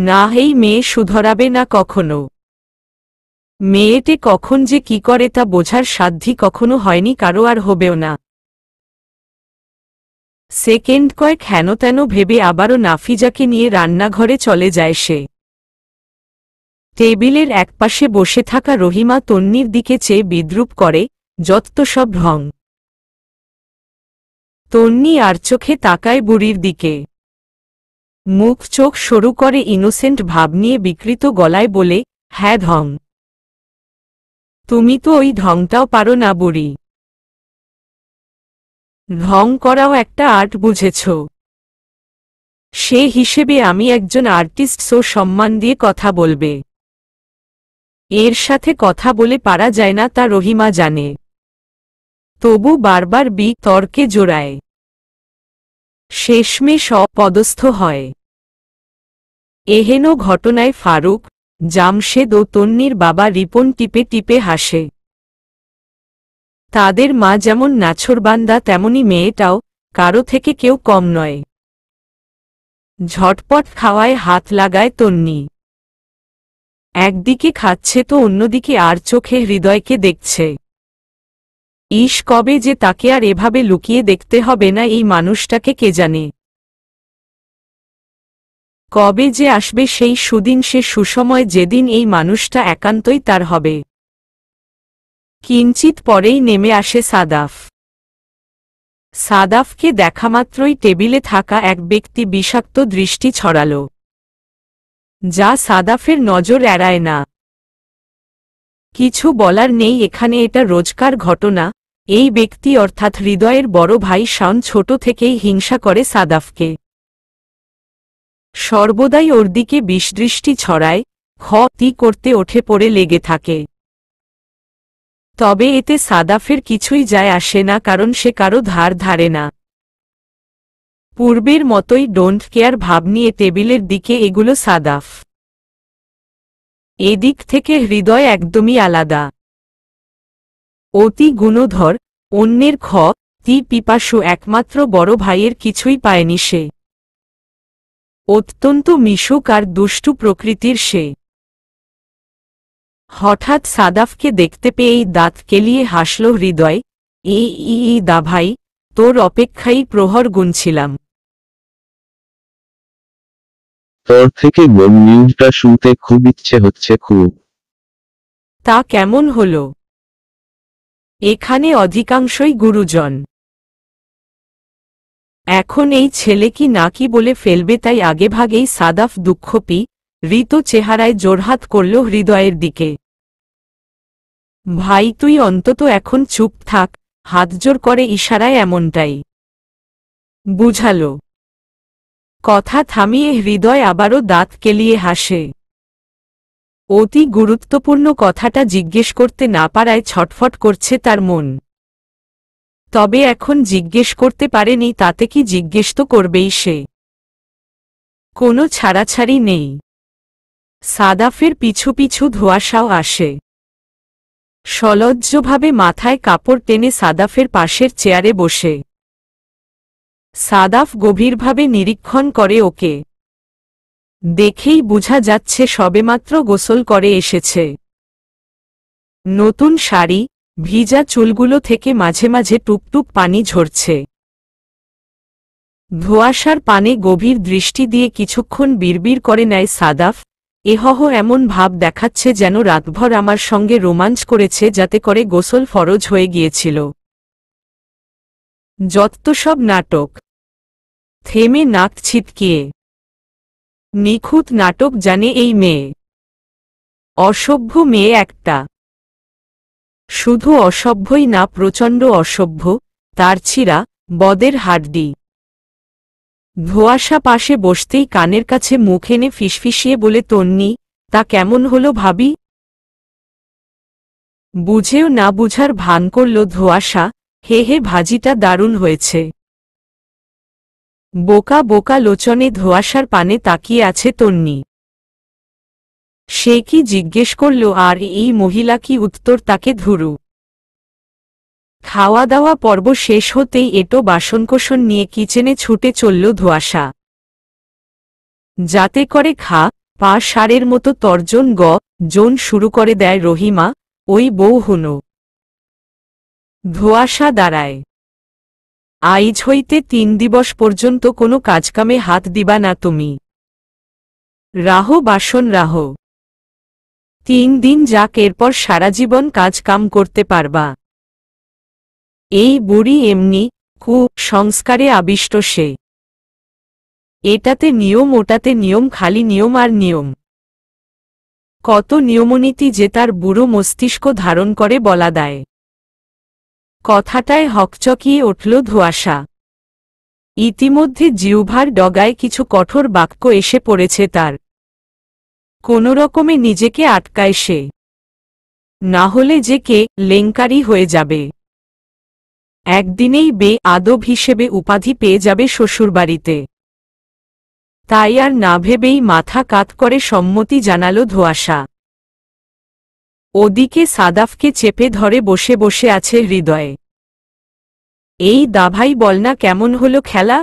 না এই মেয়ে শুধরাবে না কখনো মেয়েটে কখন যে কি করে তা বোঝার সাধ্যি কখনো হয়নি কারো আর হবেও না সেকেন্ড কয়েক হেন তেন ভেবে আবারও নাফিজাকে নিয়ে রান্নাঘরে চলে যায় সে টেবিলের একপাশে বসে থাকা রহিমা তন্নির দিকে চেয়ে বিদ্রুপ করে যত সব ঢং তন্নি আর চোখে তাকায় বুড়ির দিকে মুখ চোখ সরু করে ইনোসেন্ট ভাব নিয়ে বিকৃত গলায় বলে হ্যাঁ ধং তুমি তো ওই ঢংটাও পারো না বুড়ি ঢং করাও একটা আর্ট বুঝেছ সে হিসেবে আমি একজন আর্টিস্ট সো সম্মান দিয়ে কথা বলবে এর সাথে কথা বলে পারা যায় না তা রহিমা জানে তবু বারবার বি তর্কে জোড়ায় শেষমেশ সপদস্থ হয় এহেন ঘটনায় ফারুক জামশেদ ও তন্নির বাবা রিপন টিপে টিপে হাসে তাদের মা যেমন নাছরবান্দা তেমনি মেয়েটাও কারো থেকে কেউ কম নয় ঝটপট খাওয়ায় হাত লাগায় তন্নি একদিকে খাচ্ছে তো অন্যদিকে আর চোখে হৃদয়কে দেখছে ইস কবে যে তাকে আর এভাবে লুকিয়ে দেখতে হবে না এই মানুষটাকে কে জানে কবে যে আসবে সেই সুদিন সে সুসময় যেদিন এই মানুষটা একান্তই তার হবে কিঞ্চিত পরেই নেমে আসে সাদাফ সাদাফকে দেখামাত্রই টেবিলে থাকা এক ব্যক্তি বিষাক্ত দৃষ্টি ছড়াল যা সাদাফের নজর এড়ায় না কিছু বলার নেই এখানে এটা রোজকার ঘটনা এই ব্যক্তি অর্থাৎ হৃদয়ের বড় ভাই শান ছোট থেকেই হিংসা করে সাদাফকে সর্বদাই ওর দিকে বিষদৃষ্টি ছড়ায় ক্ষতি করতে ওঠে পড়ে লেগে থাকে তবে এতে সাদাফের কিছুই যায় আসে না কারণ সে কারো ধার ধারে না পূর্বের মতোই ডোন্ট কেয়ার ভাব নিয়ে টেবিলের দিকে এগুলো সাদাফ এদিক থেকে হৃদয় একদমই আলাদা অতি গুণধর অন্যের খ তি পিপাসু একমাত্র বড় ভাইয়ের কিছুই পায়নি সে অত্যন্ত মিশুক আর দুষ্টু প্রকৃতির সে হঠাৎ সাদাফকে দেখতে পেয়েই দাঁত কেলিয়ে হাসল হৃদয় এ ই দা ভাই তোর অপেক্ষাই প্রহর গুনছিলাম তোর থেকে গুড নিউজটা শুনতে খুব ইচ্ছে হচ্ছে খুব তা কেমন হল এখানে অধিকাংশই গুরুজন এখন এই ছেলে কি নাকি বলে ফেলবে তাই আগেভাগেই সাদাফ দুঃখ পি ঋত চেহারায় জোরহাত করল হৃদয়ের দিকে ভাই তুই অন্তত এখন চুপ থাক হাতজোর করে ইশারায় এমনটাই বুঝাল কথা থামিয়ে হৃদয় আবারও দাঁত কেলিয়ে হাসে অতি গুরুত্বপূর্ণ কথাটা জিজ্ঞেস করতে না পারায় ছটফট করছে তার মন তবে এখন জিজ্ঞেস করতে পারেনি তাতে কি জিজ্ঞেস তো করবেই সে কোনো ছাড়াছাড়ি নেই সাদাফের পিছু পিছু ধোয়াশাও আসে সলজ্জভাবে মাথায় কাপড় টেনে সাদাফের পাশের চেয়ারে বসে সাদাফ গভীরভাবে নিরীক্ষণ করে ওকে দেখেই বোঝা যাচ্ছে সবেমাত্র গোসল করে এসেছে নতুন শাড়ি ভিজা চুলগুলো থেকে মাঝে মাঝে টুপটুপ পানি ঝরছে ধোয়াশার পানে গভীর দৃষ্টি দিয়ে কিছুক্ষণ বিড়বিড় করে নেয় সাদাফ এহহ এমন ভাব দেখাচ্ছে যেন রাতভর আমার সঙ্গে রোমাঞ্চ করেছে যাতে করে গোসল ফরজ হয়ে গিয়েছিল যত সব নাটক থেমে নাক ছিটকিয়ে নিখুঁত নাটক জানে এই মেয়ে অসভ্য মেয়ে একটা শুধু অসভ্যই না প্রচণ্ড অসভ্য তার ছিরা বদের হাড্ডি ভুয়াশা পাশে বসতেই কানের কাছে মুখ এনে ফিসফিসিয়ে বলে তন্নি তা কেমন হলো ভাবি বুঝেও না বুঝার ভান করল ধোয়াশা হে হে ভাজিটা দারুণ হয়েছে বোকা বোকা লোচনে ধোয়াশার পানে তাকিয়ে আছে তন্নি সে কি জিজ্ঞেস করল আর এই মহিলা কি উত্তর তাকে ধুরু খাওয়া দাওয়া পর্ব শেষ হতেই এটো বাসনকোসন নিয়ে কিচেনে ছুটে চলল ধোয়াশা যাতে করে খা পা সারের মতো তর্জন গ জোন শুরু করে দেয় রহিমা ওই বউ হুনো ধোয়াশা দাঁড়ায় আইজ হইতে তিন দিবস পর্যন্ত কোনো কাজকামে হাত দিবা না তুমি রাহ বাসন রাহ তিন দিন যাক এরপর সারা জীবন কাজ কাম করতে পারবা এই বুড়ি এমনি কু সংস্কারে আবিষ্ট সে এটাতে নিয়ম ওটাতে নিয়ম খালি নিয়ম আর নিয়ম কত নিয়মনীতি যে তার বুড়ো মস্তিষ্ক ধারণ করে বলা দেয় কথাটায় হকচকিয়ে উঠল ধোয়াশা ইতিমধ্যে জিউভার ডগায় কিছু কঠোর বাক্য এসে পড়েছে তার কোনোরকমে নিজেকে আটকায় সে না হলে যে কে লেঙ্কারি হয়ে যাবে একদিনেই বে আদব হিসেবে উপাধি পেয়ে যাবে শ্বশুরবাড়িতে তাই আর না ভেবেই মাথা কাত করে সম্মতি জানালো ধোয়াশা ওদিকে সাদাফকে চেপে ধরে বসে বসে আছে হৃদয়ে এই দাভাই বলনা কেমন হল খেলা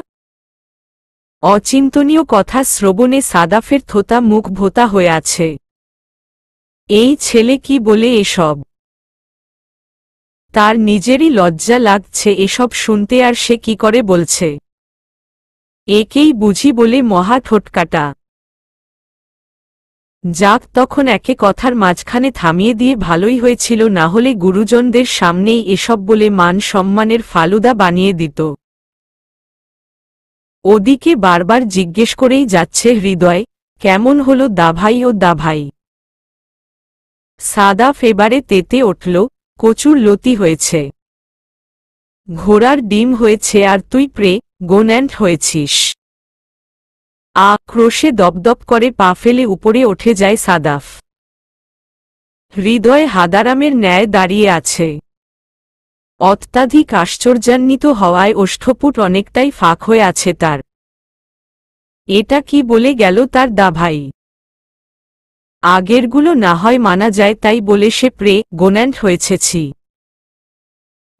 অচিন্তনীয় কথা শ্রবণে সাদাফের থোতা মুখ ভোতা হয়ে আছে এই ছেলে কি বলে এসব তার নিজেরই লজ্জা লাগছে এসব শুনতে আর সে কি করে বলছে একেই বুঝি বলে মহা ঠোটকাটা যাক তখন একে কথার মাঝখানে থামিয়ে দিয়ে ভালোই হয়েছিল না হলে গুরুজনদের সামনেই এসব বলে মান সম্মানের ফালুদা বানিয়ে দিত ওদিকে বারবার জিজ্ঞেস করেই যাচ্ছে হৃদয় কেমন হল দাভাই ও দাভাই সাদা ফেবারে তেতে উঠল কচুর লতি হয়েছে ঘোড়ার ডিম হয়েছে আর তুই প্রে গোন্যান্ড হয়েছিস আক্রোশে দপদপ করে পা ফেলে উপরে ওঠে যায় সাদাফ হৃদয় হাদারামের ন্যায় দাঁড়িয়ে আছে অত্যাধিক আশ্চর্যান্বিত হওয়ায় ওষ্ঠপুট অনেকটাই ফাঁক হয়ে আছে তার এটা কি বলে গেল তার দাভাই আগেরগুলো না হয় মানা যায় তাই বলে সে প্রে গোন্যান্ড হয়েছেছি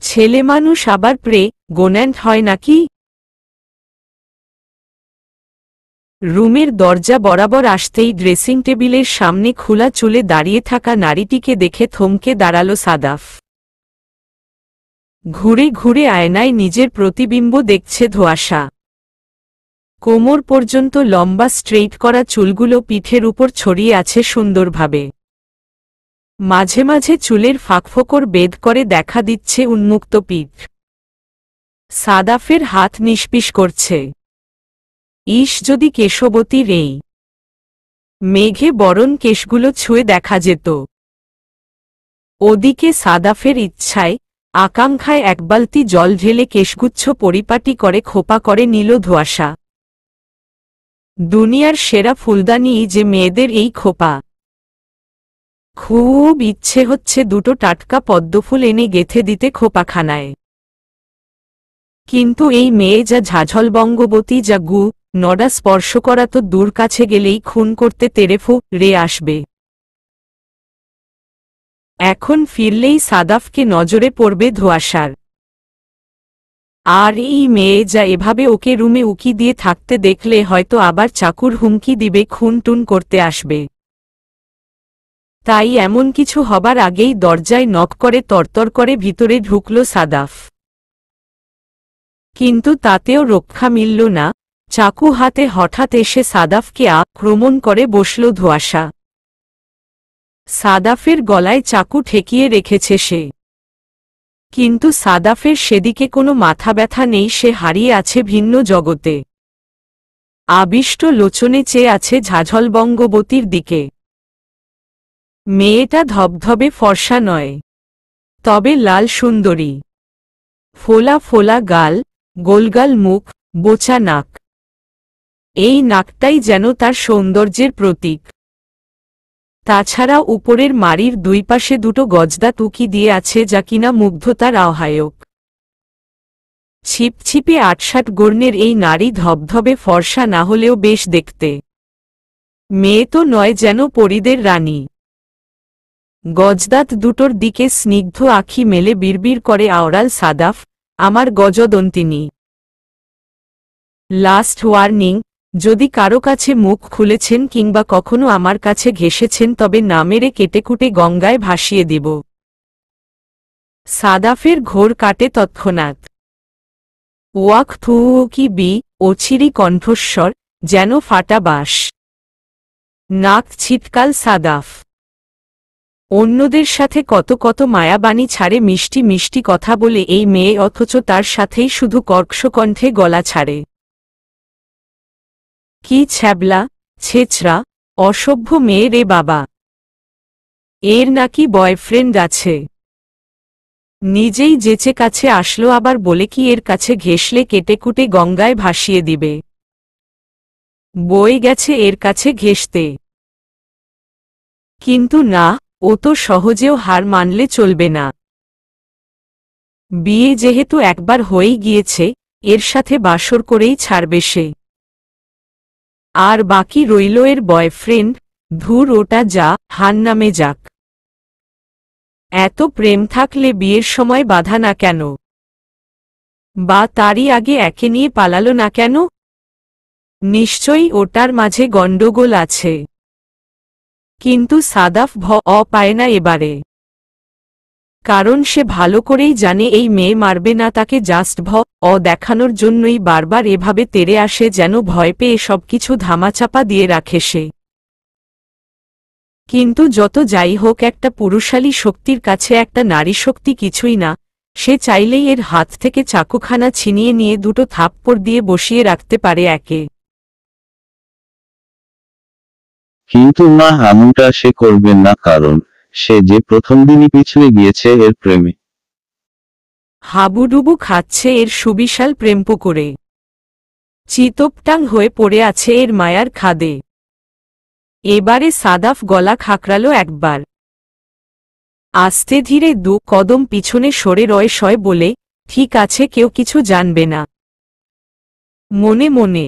ছেলে মানুষ আবার প্রে গোন্যান্ড হয় নাকি রুমের দরজা বরাবর আসতেই ড্রেসিং টেবিলের সামনে খোলা চুলে দাঁড়িয়ে থাকা নারীটিকে দেখে থমকে দাঁড়াল সাদাফ ঘুরে ঘুরে আয়নায় নিজের প্রতিবিম্ব দেখছে ধোয়াশা কোমর পর্যন্ত লম্বা স্ট্রেইট করা চুলগুলো পিঠের উপর ছড়িয়ে আছে সুন্দরভাবে মাঝে মাঝে চুলের ফাঁকফোকর বেদ করে দেখা দিচ্ছে উন্মুক্ত পিঠ সাদাফের হাত নিষ্পিস করছে ইস যদি কেশবতী রেই মেঘে বরণ কেশগুলো ছুঁয়ে দেখা যেত ওদিকে সাদাফের ইচ্ছায় আকাঙ্ক্ষায় এক বালতি জল ঢেলে কেশগুচ্ছ পরিপাটি করে খোপা করে নিল ধোয়াশা দুনিয়ার সেরা ফুলদানি যে মেয়েদের এই খোপা খুব ইচ্ছে হচ্ছে দুটো টাটকা পদ্মফুল এনে গেথে দিতে খোপাখানায় কিন্তু এই মেয়ে যা ঝাঝল বঙ্গবতী যা গু নডা স্পর্শ করা তো দূর কাছে গেলেই খুন করতে তেরেফু রে আসবে এখন ফিরলেই সাদাফকে নজরে পড়বে ধোয়াশার আর এই মেয়ে যা এভাবে ওকে রুমে উকি দিয়ে থাকতে দেখলে হয়তো আবার চাকুর হুমকি দিবে খুন টুন করতে আসবে তাই এমন কিছু হবার আগেই দরজায় নক করে তরতর করে ভিতরে ঢুকল সাদাফ কিন্তু তাতেও রক্ষা মিলল না চাকু হাতে হঠাৎ এসে সাদাফকে আক্রমণ করে বসল ধোয়াশা সাদাফের গলায় চাকু ঠেকিয়ে রেখেছে সে কিন্তু সাদাফের সেদিকে কোনো মাথা ব্যথা নেই সে হারিয়ে আছে ভিন্ন জগতে আবিষ্ট লোচনে চেয়ে আছে ঝাঝল বঙ্গবতীর দিকে মেয়েটা ধবধবে ফর্সা নয় তবে লাল সুন্দরী ফোলা ফোলা গাল গোলগাল মুখ বোচা নাক এই নাকটাই যেন তার সৌন্দর্যের প্রতীক তাছাড়া উপরের মাড়ির দুই পাশে দুটো গজদা তুকি দিয়ে আছে যা কিনা মুগ্ধতার আহ্বায়ক ছিপছিপে আটসাট গর্ণের এই নারী ধবধবে ফর্সা না হলেও বেশ দেখতে মেয়ে তো নয় যেন পরিদের রানী গজদাত দুটোর দিকে স্নিগ্ধ আখি মেলে বিড়বিড় করে আওরাল সাদাফ আমার গজদন্তিনী লাস্ট ওয়ার্নিং যদি কারো কাছে মুখ খুলেছেন কিংবা কখনো আমার কাছে ঘেসেছেন তবে না মেরে কেটেকুটে গঙ্গায় ভাসিয়ে দেব সাদাফের ঘোর কাটে তৎক্ষণাৎ ওয়াক কি বি অচিরি কণ্ঠস্বর যেন ফাটা বাস নাক ছিটকাল সাদাফ অন্যদের সাথে কত কত মায়াবাণী ছাড়ে মিষ্টি মিষ্টি কথা বলে এই মেয়ে অথচ তার সাথেই শুধু কর্কশকণ্ঠে গলা ছাড়ে কি ছ্যাবলা ছেচরা অসভ্য মেয়ে রে বাবা এর নাকি বয়ফ্রেন্ড আছে নিজেই যেচে কাছে আসলো আবার বলে কি এর কাছে ঘেসলে কেটেকুটে গঙ্গায় ভাসিয়ে দিবে বয়ে গেছে এর কাছে ঘেসতে কিন্তু না ও তো সহজেও হার মানলে চলবে না বিয়ে যেহেতু একবার হয়েই গিয়েছে এর সাথে বাসর করেই ছাড়বে সে আর বাকি রইল এর বয়ফ্রেন্ড ধুর ওটা যা হান নামে যাক এত প্রেম থাকলে বিয়ের সময় বাধা না কেন বা তারই আগে একে নিয়ে পালালো না কেন নিশ্চয়ই ওটার মাঝে গণ্ডগোল আছে কিন্তু সাদাফ ভ অ পায় না এবারে কারণ সে ভালো করেই জানে এই মেয়ে মারবে না তাকে জাস্ট ভ অ দেখানোর জন্যই বারবার এভাবে তেরে আসে যেন ভয় পেয়ে সবকিছু ধামাচাপা দিয়ে রাখে সে কিন্তু যত যাই হোক একটা পুরুষালী শক্তির কাছে একটা নারী শক্তি কিছুই না সে চাইলেই এর হাত থেকে চাকুখানা ছিনিয়ে নিয়ে দুটো থাপ্পড় দিয়ে বসিয়ে রাখতে পারে একে কিন্তু না এমনটা সে করবে না কারণ সে যে প্রথম দিনই পিছলে গিয়েছে এর প্রেমে হাবুডুবু খাচ্ছে এর সুবিশাল করে চিতপটাং হয়ে পড়ে আছে এর মায়ার খাদে এবারে সাদাফ গলা খাকরালো একবার আস্তে ধীরে দু কদম পিছনে সরে রয় সয় বলে ঠিক আছে কেউ কিছু জানবে না মনে মনে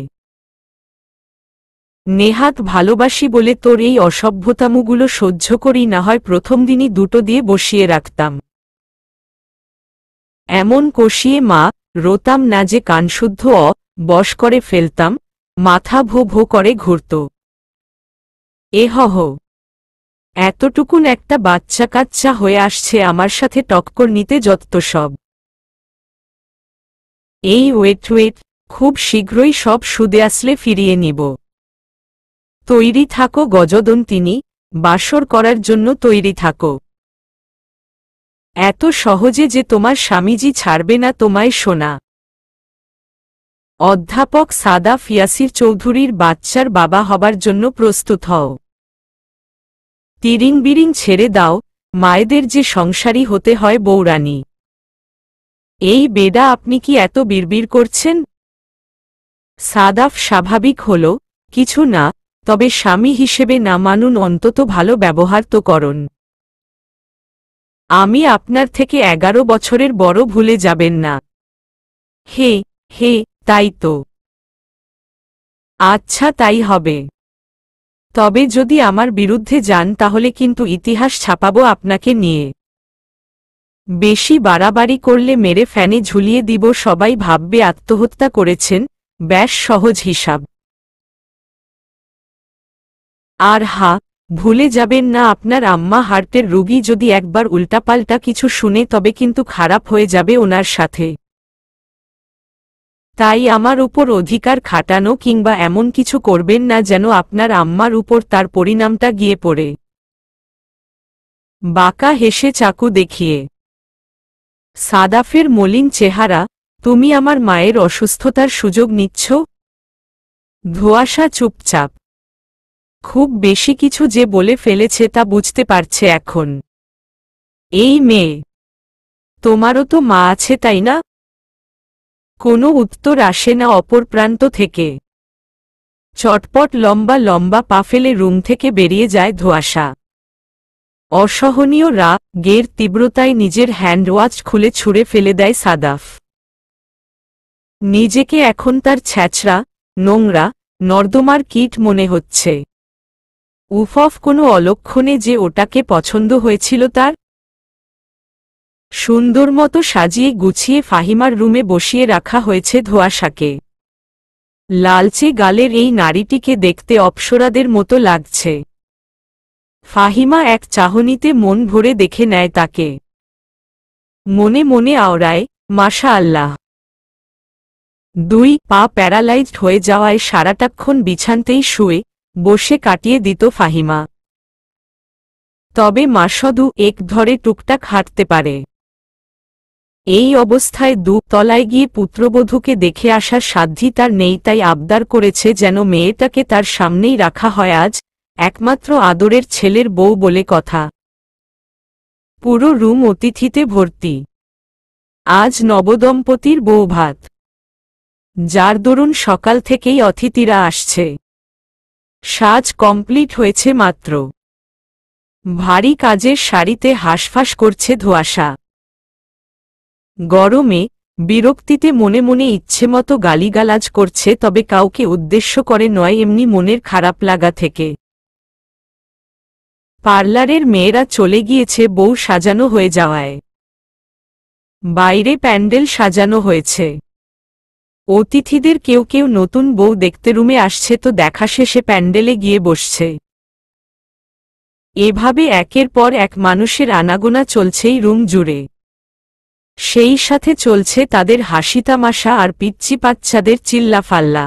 নেহাত ভালোবাসি বলে তোর এই অসভ্যতামুগুলো সহ্য করি না হয় প্রথম দিনই দুটো দিয়ে বসিয়ে রাখতাম এমন কষিয়ে মা রোতাম না যে কানশুদ্ধ অ বশ করে ফেলতাম মাথা ভো ভো করে ঘুরত এহহ এতটুকুন একটা বাচ্চা কাচ্চা হয়ে আসছে আমার সাথে টক্কর নিতে যত্ত সব এই ওয়েট ওয়েট খুব শীঘ্রই সব সুদে আসলে ফিরিয়ে নিব তৈরি থাকো গজদন তিনি বাসর করার জন্য তৈরি থাকো এত সহজে যে তোমার স্বামীজি ছাড়বে না তোমায় শোনা অধ্যাপক সাদা ফিয়াসির চৌধুরীর বাচ্চার বাবা হবার জন্য প্রস্তুত হও তিরিং বিরিং ছেড়ে দাও মায়েদের যে সংসারী হতে হয় বৌরানি এই বেডা আপনি কি এত বিড়বিড় করছেন সাদাফ স্বাভাবিক হল কিছু না তবে স্বামী হিসেবে না মানুন অন্তত ভালো ব্যবহার তো করন আমি আপনার থেকে এগারো বছরের বড় ভুলে যাবেন না হে হে তাই তো আচ্ছা তাই হবে তবে যদি আমার বিরুদ্ধে যান তাহলে কিন্তু ইতিহাস ছাপাবো আপনাকে নিয়ে বেশি বাড়াবাড়ি করলে মেরে ফ্যানে ঝুলিয়ে দিব সবাই ভাববে আত্মহত্যা করেছেন ব্যাস সহজ হিসাব আর হা ভুলে যাবেন না আপনার আম্মা হার্টের রুগী যদি একবার উল্টাপাল্টা কিছু শুনে তবে কিন্তু খারাপ হয়ে যাবে ওনার সাথে তাই আমার উপর অধিকার খাটানো কিংবা এমন কিছু করবেন না যেন আপনার আম্মার উপর তার পরিণামটা গিয়ে পড়ে বাঁকা হেসে চাকু দেখিয়ে সাদাফের মলিন চেহারা তুমি আমার মায়ের অসুস্থতার সুযোগ নিচ্ছ ধোয়াশা চুপচাপ খুব বেশি কিছু যে বলে ফেলেছে তা বুঝতে পারছে এখন এই মেয়ে তোমারও তো মা আছে তাই না কোনো উত্তর আসে না অপর প্রান্ত থেকে চটপট লম্বা লম্বা পা ফেলে রুম থেকে বেরিয়ে যায় ধোয়াশা অসহনীয় রাগ গের তীব্রতায় নিজের হ্যান্ডওয়াচ খুলে ছুঁড়ে ফেলে দেয় সাদাফ নিজেকে এখন তার ছ্যাচরা নোংরা নর্দমার কীট মনে হচ্ছে উফফ কোনো অলক্ষণে যে ওটাকে পছন্দ হয়েছিল তার সুন্দর মতো সাজিয়ে গুছিয়ে ফাহিমার রুমে বসিয়ে রাখা হয়েছে ধোয়াশাকে লালচে গালের এই নারীটিকে দেখতে অপসরাদের মতো লাগছে ফাহিমা এক চাহনিতে মন ভরে দেখে নেয় তাকে মনে মনে আওড়ায় মাশা আল্লাহ দুই পা প্যারালাইজড হয়ে যাওয়ায় সারাটাক্ষণ বিছানতেই শুয়ে বসে কাটিয়ে দিত ফাহিমা তবে মাসদু এক ধরে টুকটাক হাঁটতে পারে এই অবস্থায় দু তলায় গিয়ে পুত্রবধূকে দেখে আসার সাধ্যি তার নেই তাই আবদার করেছে যেন মেয়েটাকে তার সামনেই রাখা হয় আজ একমাত্র আদরের ছেলের বউ বলে কথা পুরো রুম অতিথিতে ভর্তি আজ নবদম্পতির বউ ভাত যার দরুন সকাল থেকেই অতিথিরা আসছে সাজ কমপ্লিট হয়েছে মাত্র ভারী কাজের শাড়িতে হাসফাস করছে ধোয়াশা গরমে বিরক্তিতে মনে মনে ইচ্ছেমতো গালিগালাজ করছে তবে কাউকে উদ্দেশ্য করে নয় এমনি মনের খারাপ লাগা থেকে পার্লারের মেয়েরা চলে গিয়েছে বউ সাজানো হয়ে যাওয়ায় বাইরে প্যান্ডেল সাজানো হয়েছে অতিথিদের কেউ কেউ নতুন বউ দেখতে রুমে আসছে তো দেখা শেষে প্যান্ডেলে গিয়ে বসছে এভাবে একের পর এক মানুষের আনাগোনা চলছেই রুম জুড়ে সেই সাথে চলছে তাদের হাসি তামাশা আর পিচ্চি বাচ্চাদের চিল্লাফাল্লা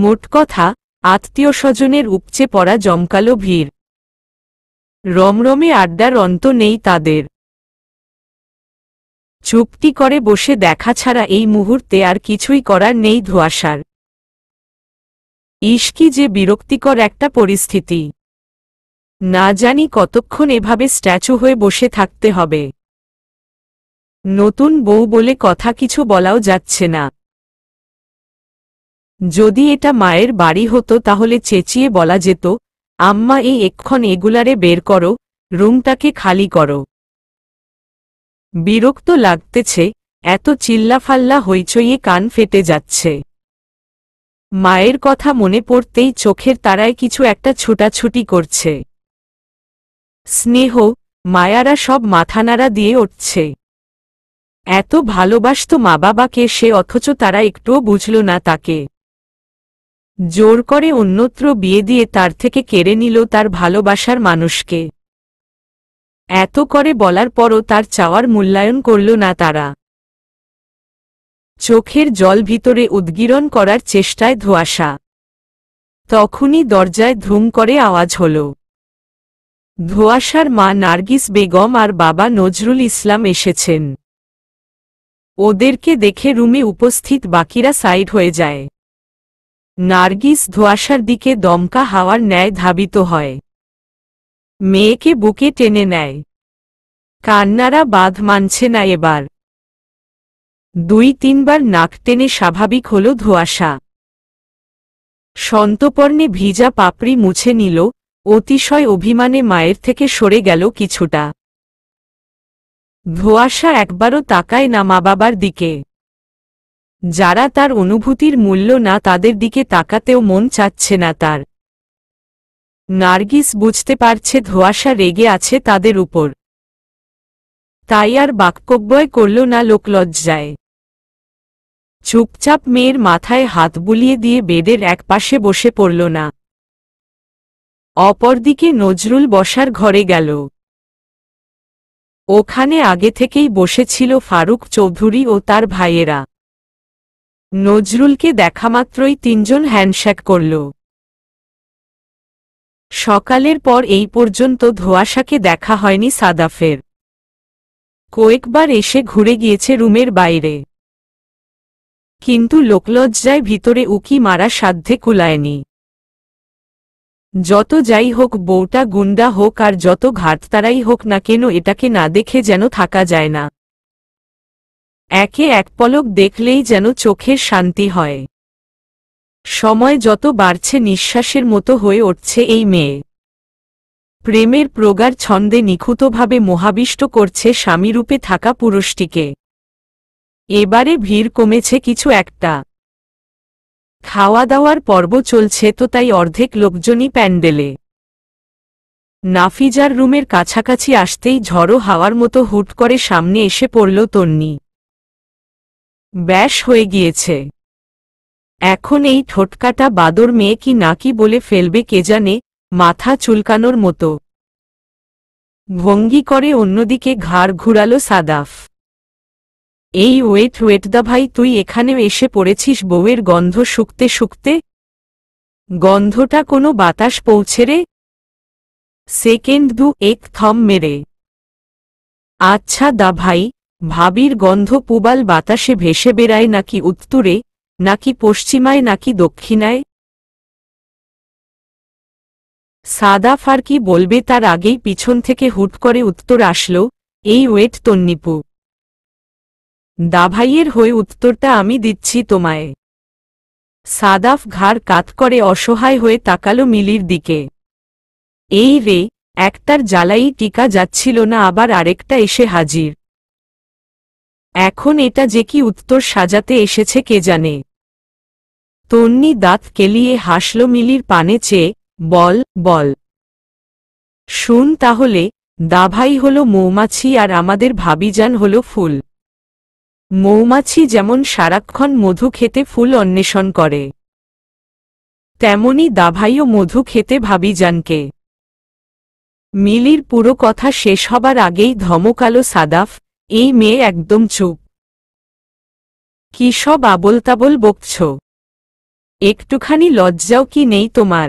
মোট কথা আত্মীয় স্বজনের উপচে পড়া জমকালো ভিড় রমরমে আড্ডার অন্ত নেই তাদের চুপটি করে বসে দেখা ছাড়া এই মুহূর্তে আর কিছুই করার নেই ধোয়াশার ইশকি যে বিরক্তিকর একটা পরিস্থিতি না জানি কতক্ষণ এভাবে স্ট্যাচু হয়ে বসে থাকতে হবে নতুন বউ বলে কথা কিছু বলাও যাচ্ছে না যদি এটা মায়ের বাড়ি হতো তাহলে চেঁচিয়ে বলা যেত আম্মা এই এক্ষণ এগুলারে বের করো রুমটাকে খালি করো বিরক্ত লাগতেছে এত চিল্লাফাল্লা হইচইয়ে কান ফেটে যাচ্ছে মায়ের কথা মনে পড়তেই চোখের তারায় কিছু একটা ছোটাছুটি করছে স্নেহ মায়ারা সব মাথানাড়া দিয়ে উঠছে এত ভালোবাসত মা বাবাকে সে অথচ তারা একটুও বুঝল না তাকে জোর করে অন্যত্র বিয়ে দিয়ে তার থেকে কেড়ে নিল তার ভালোবাসার মানুষকে এত করে বলার পরও তার চাওয়ার মূল্যায়ন করল না তারা চোখের জল ভিতরে উদ্গীরণ করার চেষ্টায় ধোয়াশা তখনই দরজায় ধুম করে আওয়াজ হল ধোয়াশার মা নার্গিস বেগম আর বাবা নজরুল ইসলাম এসেছেন ওদেরকে দেখে রুমে উপস্থিত বাকিরা সাইড হয়ে যায় নার্গিস ধোয়াশার দিকে দমকা হাওয়ার ন্যায় ধাবিত হয় মেয়েকে বুকে টেনে নেয় কান্নারা বাঁধ মানছে না এবার দুই তিনবার নাক টেনে স্বাভাবিক হল ধোয়াশা সন্তপর্ণে ভিজা পাপড়ি মুছে নিল অতিশয় অভিমানে মায়ের থেকে সরে গেল কিছুটা ধোয়াশা একবারও তাকায় না মা বাবার দিকে যারা তার অনুভূতির মূল্য না তাদের দিকে তাকাতেও মন চাচ্ছে না তার নার্গিস বুঝতে পারছে ধোয়াশা রেগে আছে তাদের উপর তাই আর বাক্যব্যয় করল না লোকলজ্জায় চুপচাপ মেয়ের মাথায় হাত বুলিয়ে দিয়ে বেদের একপাশে বসে পড়ল না অপরদিকে নজরুল বসার ঘরে গেল ওখানে আগে থেকেই বসেছিল ফারুক চৌধুরী ও তার ভাইয়েরা নজরুলকে দেখামাত্রই তিনজন হ্যান্ডশ্যাক করল সকালের পর এই পর্যন্ত ধোয়াশাকে দেখা হয়নি সাদাফের কয়েকবার এসে ঘুরে গিয়েছে রুমের বাইরে কিন্তু লোকলজ্জায় ভিতরে উকি মারা সাধ্যে কুলায়নি যত যাই হোক বউটা গুন্ডা হোক আর যত ঘাটতারাই হোক না কেন এটাকে না দেখে যেন থাকা যায় না একে এক পলক দেখলেই যেন চোখের শান্তি হয় সময় যত বাড়ছে নিঃশ্বাসের মতো হয়ে উঠছে এই মেয়ে প্রেমের প্রগাঢ় ছন্দে নিখুঁতভাবে মহাবিষ্ট করছে স্বামীরূপে থাকা পুরুষটিকে এবারে ভিড় কমেছে কিছু একটা খাওয়া দাওয়ার পর্ব চলছে তো তাই অর্ধেক লোকজনই প্যান্ডেলে নাফিজার রুমের কাছাকাছি আসতেই ঝড়ো হাওয়ার মতো হুট করে সামনে এসে পড়ল তন্নি ব্যাস হয়ে গিয়েছে এখন এই ঠোটকাটা বাদর মেয়ে কি নাকি বলে ফেলবে কে জানে মাথা চুলকানোর মতো ভঙ্গি করে অন্যদিকে ঘাড় ঘুরালো সাদাফ এই ওয়েট ওয়েটদা ভাই তুই এখানে এসে পড়েছিস বউয়ের গন্ধ শুকতে শুকতে গন্ধটা কোনো বাতাস পৌঁছে রে সেকেন্ড দু এক থম মেরে আচ্ছা দা ভাই ভাবির গন্ধ পুবাল বাতাসে ভেসে বেড়ায় নাকি উত্তুরে নাকি পশ্চিমায় নাকি দক্ষিণায় সাদা ফারকি বলবে তার আগেই পিছন থেকে হুট করে উত্তর আসল এই ওয়েট তন্নিপু দাভাইয়ের হয়ে উত্তরটা আমি দিচ্ছি তোমায় সাদাফ ঘাড় কাত করে অসহায় হয়ে তাকালো মিলির দিকে এই রে একটার জ্বালাই টিকা যাচ্ছিল না আবার আরেকটা এসে হাজির এখন এটা যে কি উত্তর সাজাতে এসেছে কে জানে তন্নি দাঁত কেলিয়ে হাসল মিলির পানে চেয়ে বল বল শুন তাহলে দাভাই হল মৌমাছি আর আমাদের ভাবিজান হল ফুল মৌমাছি যেমন সারাক্ষণ মধু খেতে ফুল অন্বেষণ করে তেমনি দাভাইও মধু খেতে ভাবিজানকে মিলির পুরো কথা শেষ হবার আগেই ধমকালো সাদাফ এই মেয়ে একদম চুপ কী সব আবোলতাবোল বকছ একটুখানি লজ্জাও কি নেই তোমার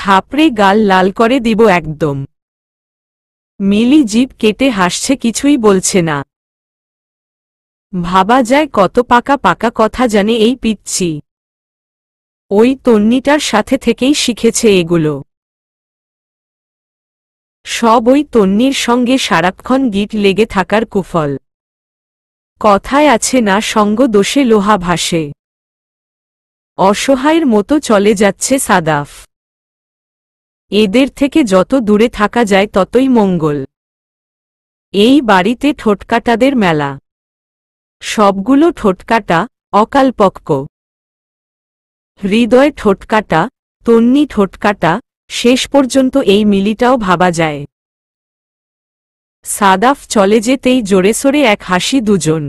থাপড়ে গাল লাল করে দিব একদম মিলি জিভ কেটে হাসছে কিছুই বলছে না ভাবা যায় কত পাকা পাকা কথা জানে এই পিচ্ছি ওই তন্নিটার সাথে থেকেই শিখেছে এগুলো সব ওই তন্নির সঙ্গে সারাক্ষণ গিট লেগে থাকার কুফল কথায় আছে না সঙ্গ দোষে লোহা ভাসে অসহায়ের মতো চলে যাচ্ছে সাদাফ এদের থেকে যত দূরে থাকা যায় ততই মঙ্গল এই বাড়িতে ঠোটকাটাদের মেলা সবগুলো ঠোটকাটা অকালপক্ক হৃদয় ঠোটকাটা তন্নি ঠোটকাটা শেষ পর্যন্ত এই মিলিটাও ভাবা যায় সাদাফ চলে যেতেই জোরে সোরে এক হাসি দুজন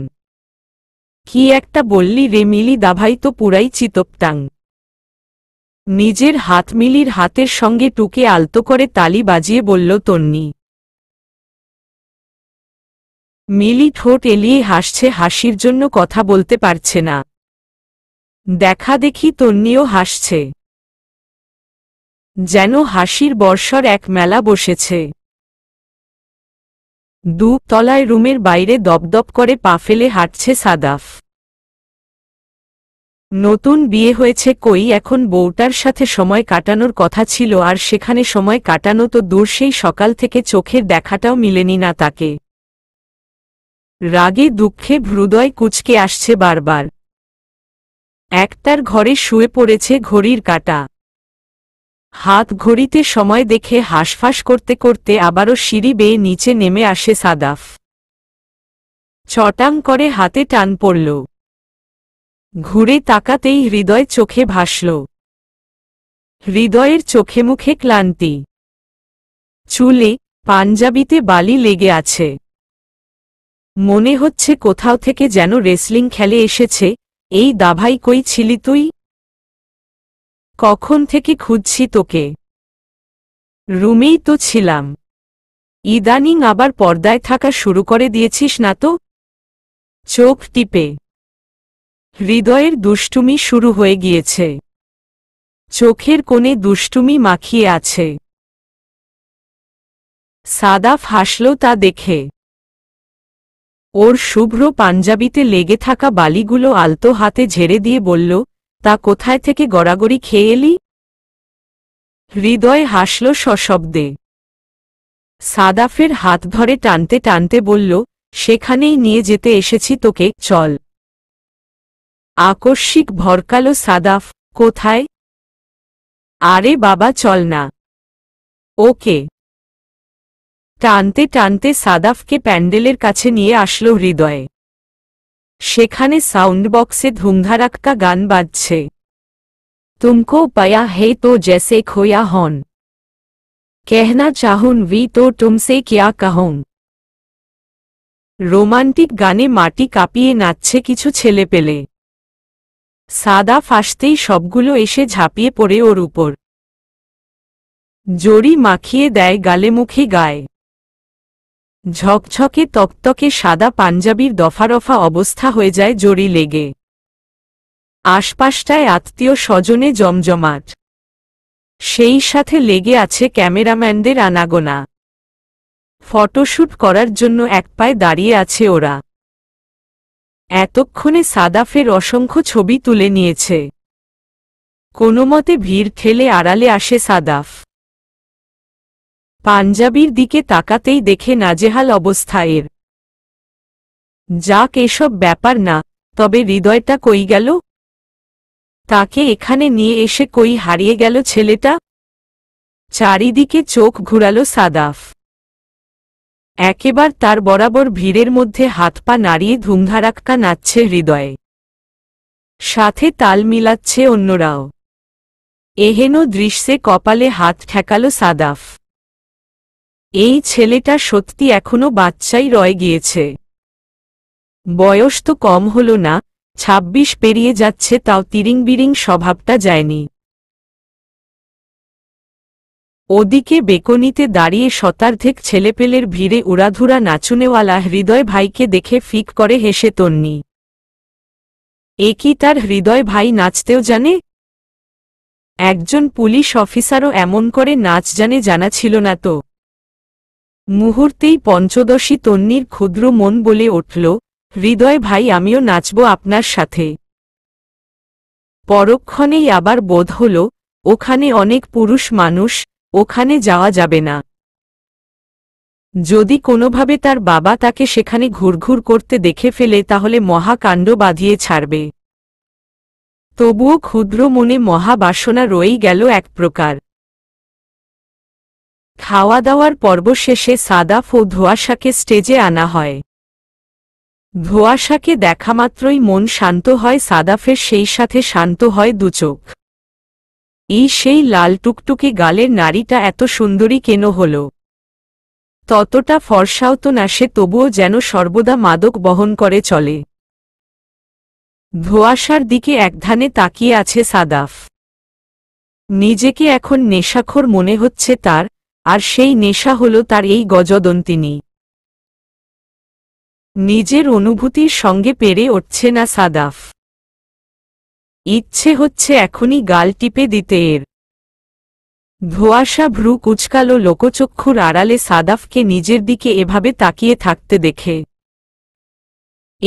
কি একটা বললি রে মিলি দাভাই তো পুরাই চিতপটাং নিজের হাত মিলির হাতের সঙ্গে টুকে আলতো করে তালি বাজিয়ে বলল তন্নি মিলি ঠোঁট এলিয়ে হাসছে হাসির জন্য কথা বলতে পারছে না দেখা দেখি তন্নিও হাসছে যেন হাসির বর্ষর এক মেলা বসেছে দু তলায় রুমের বাইরে দপদপ করে পা ফেলে হাঁটছে সাদাফ নতুন বিয়ে হয়েছে কই এখন বউটার সাথে সময় কাটানোর কথা ছিল আর সেখানে সময় কাটানো তো দূর সেই সকাল থেকে চোখের দেখাটাও মিলেনি না তাকে রাগে দুঃখে হৃদয় কুচকে আসছে বারবার একটার ঘরে শুয়ে পড়েছে ঘড়ির কাটা হাত ঘড়িতে সময় দেখে হাঁসফাঁস করতে করতে আবারও সিঁড়ি বেয়ে নিচে নেমে আসে সাদাফ চটাং করে হাতে টান পড়ল ঘুরে তাকাতেই হৃদয় চোখে ভাসল হৃদয়ের চোখে মুখে ক্লান্তি চুলে পাঞ্জাবিতে বালি লেগে আছে মনে হচ্ছে কোথাও থেকে যেন রেসলিং খেলে এসেছে এই দাভাই কই ছিলি তুই কখন থেকে খুঁজছি তোকে রুমেই তো ছিলাম ইদানিং আবার পর্দায় থাকা শুরু করে দিয়েছিস না তো চোখ টিপে হৃদয়ের দুষ্টুমি শুরু হয়ে গিয়েছে চোখের কোণে দুষ্টুমি মাখিয়ে আছে সাদা হাসল তা দেখে ওর শুভ্র পাঞ্জাবিতে লেগে থাকা বালিগুলো আলতো হাতে ঝেড়ে দিয়ে বলল তা কোথায় থেকে গড়াগড়ি খেয়ে এলি হৃদয় হাসল সশব্দে সাদাফের হাত ধরে টানতে টানতে বলল সেখানেই নিয়ে যেতে এসেছি তোকে চল আকস্মিক ভরকালো সাদাফ কোথায় আরে বাবা চল না ওকে টানতে টানতে সাদাফকে প্যান্ডেলের কাছে নিয়ে আসলো হৃদয়ে সেখানে সাউন্ড বক্সে ধুমধারাক্কা গান বাজছে তুমকো পায়া হে তো জেসে খোয়া হন কেহনা চাহুন ভি তো টুমসে কেয়া কাহং রোমান্টিক গানে মাটি কাঁপিয়ে নাচছে কিছু ছেলে পেলে সাদা ফাঁসতেই সবগুলো এসে ঝাঁপিয়ে পড়ে ওর উপর জড়ি মাখিয়ে দেয় গালে মুখে গায়ে ঝকঝকে তকতকে সাদা পাঞ্জাবির দফারফা অবস্থা হয়ে যায় জড়ি লেগে আশপাশটায় আত্মীয় স্বজনে জমজমাট সেই সাথে লেগে আছে ক্যামেরাম্যানদের আনাগোনা ফটোশ্যুট করার জন্য এক পায়ে দাঁড়িয়ে আছে ওরা এতক্ষণে সাদাফের অসংখ্য ছবি তুলে নিয়েছে কোনোমতে ভিড় খেলে আড়ালে আসে সাদাফ পাঞ্জাবির দিকে তাকাতেই দেখে নাজেহাল অবস্থা এর যাক এসব ব্যাপার না তবে হৃদয়টা কই গেল তাকে এখানে নিয়ে এসে কই হারিয়ে গেল ছেলেটা চারিদিকে চোখ ঘুরাল সাদাফ একেবার তার বরাবর ভিড়ের মধ্যে হাত পা নাড়িয়ে ধুমধারাক্কা নাচছে হৃদয়ে সাথে তাল মিলাচ্ছে অন্যরাও এহেন দৃশ্যে কপালে হাত ঠেকাল সাদাফ এই ছেলেটা সত্যি এখনো বাচ্চাই রয়ে গিয়েছে বয়স তো কম হল না ২৬ পেরিয়ে যাচ্ছে তাও তিরিং বিরিং স্বভাবটা যায়নি ওদিকে বেকনিতে দাঁড়িয়ে শতার্ধেক ছেলেপেলের ভিড়ে উড়াধুরা নাচুনেওয়ালা হৃদয় ভাইকে দেখে ফিক করে হেসে তন্নি এ কি তার হৃদয় ভাই নাচতেও জানে একজন পুলিশ অফিসারও এমন করে নাচ জানে জানা ছিল না তো মুহূর্তেই পঞ্চদশী তন্নির ক্ষুদ্র মন বলে উঠল হৃদয় ভাই আমিও নাচব আপনার সাথে পরক্ষণেই আবার বোধ হল ওখানে অনেক পুরুষ মানুষ ওখানে যাওয়া যাবে না যদি কোনোভাবে তার বাবা তাকে সেখানে ঘুরঘুর করতে দেখে ফেলে তাহলে মহাকাণ্ড বাঁধিয়ে ছাড়বে তবুও ক্ষুদ্র মনে মহাবাসনা রয়েই গেল এক প্রকার খাওয়া দাওয়ার পর্ব শেষে সাদাফ ও ধোয়াশাকে স্টেজে আনা হয় ধোয়াশাকে দেখামাত্রই মন শান্ত হয় সাদাফের সেই সাথে শান্ত হয় দুচোখ এই সেই লাল টুকটুকে গালের নারীটা এত সুন্দরী কেন হল ততটা ফর্সাও তো না সে তবুও যেন সর্বদা মাদক বহন করে চলে ধোয়াশার দিকে একধানে তাকিয়ে আছে সাদাফ নিজেকে এখন নেশাখোর মনে হচ্ছে তার আর সেই নেশা হল তার এই গজদন্তিনি নিজের অনুভূতির সঙ্গে পেরে উঠছে না সাদাফ ইচ্ছে হচ্ছে এখনই গাল টিপে দিতে এর ধোয়াশা ভ্রু কুচকালো লোকচক্ষুর আড়ালে সাদাফকে নিজের দিকে এভাবে তাকিয়ে থাকতে দেখে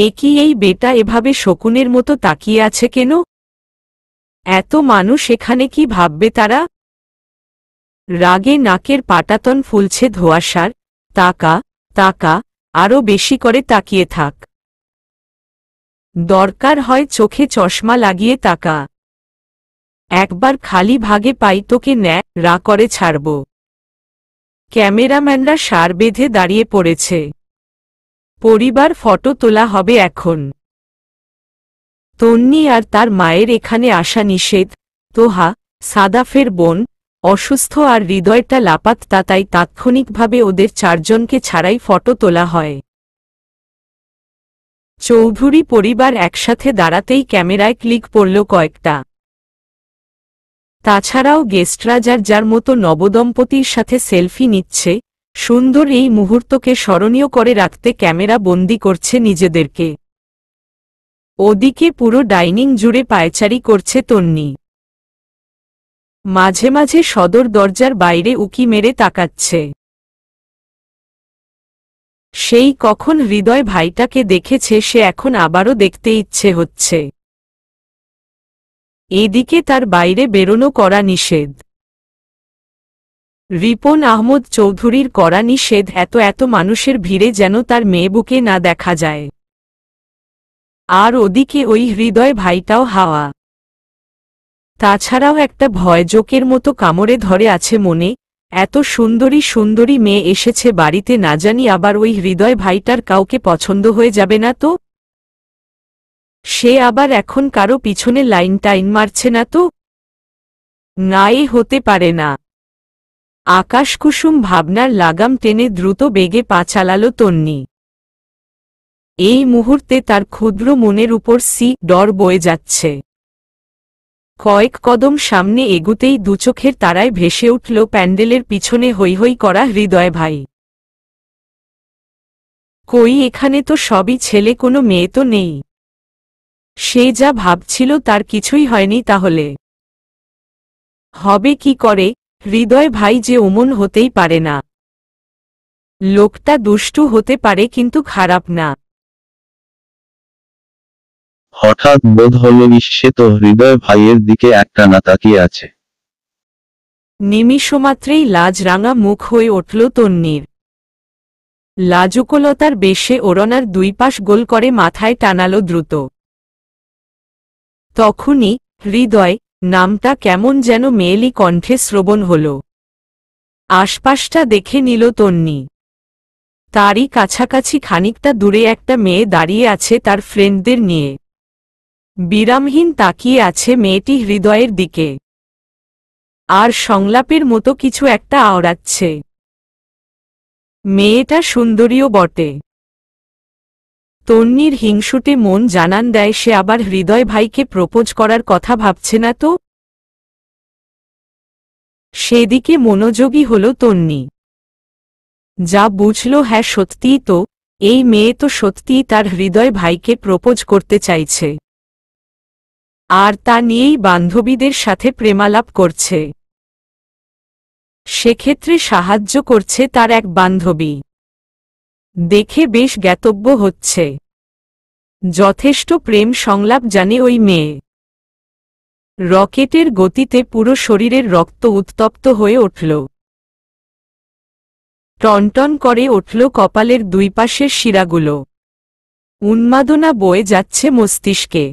একই এই বেটা এভাবে শকুনের মতো তাকিয়ে আছে কেন এত মানুষ এখানে কি ভাববে তারা রাগে নাকের পাটাতন ফুলছে ধোয়াশার তাকা তাকা আরও বেশি করে তাকিয়ে থাক দরকার হয় চোখে চশমা লাগিয়ে তাকা একবার খালি ভাগে পাই তোকে ন্যায় রা করে ছাড়ব ক্যামেরাম্যানরা সার বেঁধে দাঁড়িয়ে পড়েছে পরিবার ফটো তোলা হবে এখন তন্নি আর তার মায়ের এখানে আসা নিষেধ তোহা সাদাফের বোন অসুস্থ আর হৃদয়টা লাপাত্তা তাই তাৎক্ষণিকভাবে ওদের চারজনকে ছাড়াই ফটো তোলা হয় চৌধুরী পরিবার একসাথে দাঁড়াতেই ক্যামেরায় ক্লিক পড়ল কয়েকটা তাছাড়াও গেস্টরা যার যার মতো নবদম্পতির সাথে সেলফি নিচ্ছে সুন্দর এই মুহূর্তকে স্মরণীয় করে রাখতে ক্যামেরা বন্দি করছে নিজেদেরকে ওদিকে পুরো ডাইনিং জুড়ে পায়চারি করছে তন্নি মাঝে মাঝে সদর দরজার বাইরে উকি মেরে তাকাচ্ছে সেই কখন হৃদয় ভাইটাকে দেখেছে সে এখন আবারও দেখতে ইচ্ছে হচ্ছে এদিকে তার বাইরে বেরোনো করা নিষেধ রিপন আহমদ চৌধুরীর করা নিষেধ এত এত মানুষের ভিড়ে যেন তার মেয়ে বুকে না দেখা যায় আর ওদিকে ওই হৃদয় ভাইটাও হাওয়া তাছাড়াও একটা ভয় জোকের মতো কামড়ে ধরে আছে মনে এত সুন্দরী সুন্দরী মেয়ে এসেছে বাড়িতে না জানি আবার ওই হৃদয় ভাইটার কাউকে পছন্দ হয়ে যাবে না তো সে আবার এখন কারো পিছনে লাইন টাইন মারছে না তো নাই হতে পারে না আকাশকুসুম ভাবনার লাগাম টেনে দ্রুত বেগে পা চালাল তন্নি এই মুহূর্তে তার ক্ষুদ্র মনের উপর সি ডর বয়ে যাচ্ছে কয়েক কদম সামনে এগুতেই দুচোখের তারায় ভেসে উঠল প্যান্ডেলের পিছনে হৈ হৈ করা হৃদয় ভাই কই এখানে তো সবই ছেলে কোনো মেয়ে তো নেই সে যা ভাবছিল তার কিছুই হয়নি তাহলে হবে কি করে হৃদয় ভাই যে ওমন হতেই পারে না লোকটা দুষ্টু হতে পারে কিন্তু খারাপ না হঠাৎ বোধ হল ইস তো হৃদয় ভাইয়ের দিকে একটানা তাকিয়ে আছে নিমিষমাত্রেই লাজরাঙা মুখ হয়ে উঠল তন্নির লাজুকলতার বেশে ওরনার দুই পাশ গোল করে মাথায় টানাল দ্রুত তখনই হৃদয় নামটা কেমন যেন মেয়েলি কণ্ঠে শ্রবণ হল আশপাশটা দেখে নিল তন্নি তারই কাছাকাছি খানিকটা দূরে একটা মেয়ে দাঁড়িয়ে আছে তার ফ্রেন্ডদের নিয়ে বিরামহীন তাকিয়ে আছে মেয়েটি হৃদয়ের দিকে আর সংলাপের মতো কিছু একটা আওড়াচ্ছে মেয়েটা সুন্দরীও বটে তন্নির হিংসুটে মন জানান দেয় সে আবার হৃদয় ভাইকে প্রপোজ করার কথা ভাবছে না তো সেদিকে মনোযোগী হল তন্নি যা বুঝল হ্যাঁ সত্যিই তো এই মেয়ে তো সত্যিই তার হৃদয় ভাইকে প্রপোজ করতে চাইছে আর তা নিয়েই বান্ধবীদের সাথে প্রেমালাপ করছে সেক্ষেত্রে সাহায্য করছে তার এক বান্ধবী দেখে বেশ জ্ঞাতব্য হচ্ছে যথেষ্ট প্রেম সংলাপ জানে ওই মেয়ে রকেটের গতিতে পুরো শরীরের রক্ত উত্তপ্ত হয়ে উঠল টনটন করে উঠল কপালের দুই পাশের শিরাগুলো উন্মাদনা বয়ে যাচ্ছে মস্তিষ্কে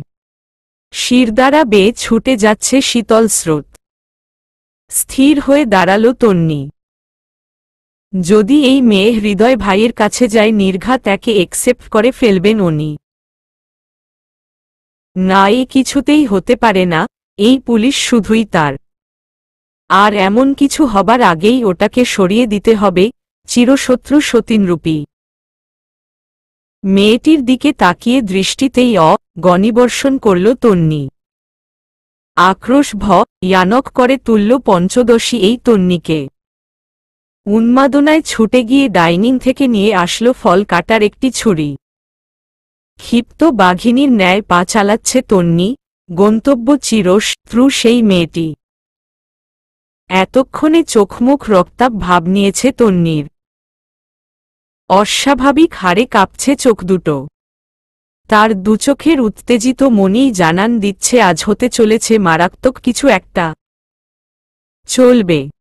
শিরদাঁড়া বেয়ে ছুটে যাচ্ছে শীতল স্রোত স্থির হয়ে দাঁড়াল তন্নি যদি এই মেয়ে হৃদয় ভাইয়ের কাছে যায় নির্ঘাত একে একসেপ্ট করে ফেলবেন উনি না এ কিছুতেই হতে পারে না এই পুলিশ শুধুই তার আর এমন কিছু হবার আগেই ওটাকে সরিয়ে দিতে হবে চিরশত্রু সতীনরূপী মেয়েটির দিকে তাকিয়ে দৃষ্টিতেই অ গণিবর্ষণ করল তন্নি আক্রোশ ভ ইয়ানক করে তুলল পঞ্চদশী এই তন্নিকে উন্মাদনায় ছুটে গিয়ে ডাইনিং থেকে নিয়ে আসলো ফল কাটার একটি ছুরি ক্ষিপ্ত বাঘিনীর ন্যায় পা চালাচ্ছে তন্নি গন্তব্য চিরস ত্রু সেই মেয়েটি এতক্ষণে চোখমুখ রক্তাপ ভাব নিয়েছে তন্নির অস্বাভাবিক হারে কাঁপছে চোখ দুটো তার দুচোখের উত্তেজিত মনেই জানান দিচ্ছে আজ হতে চলেছে মারাত্মক কিছু একটা চলবে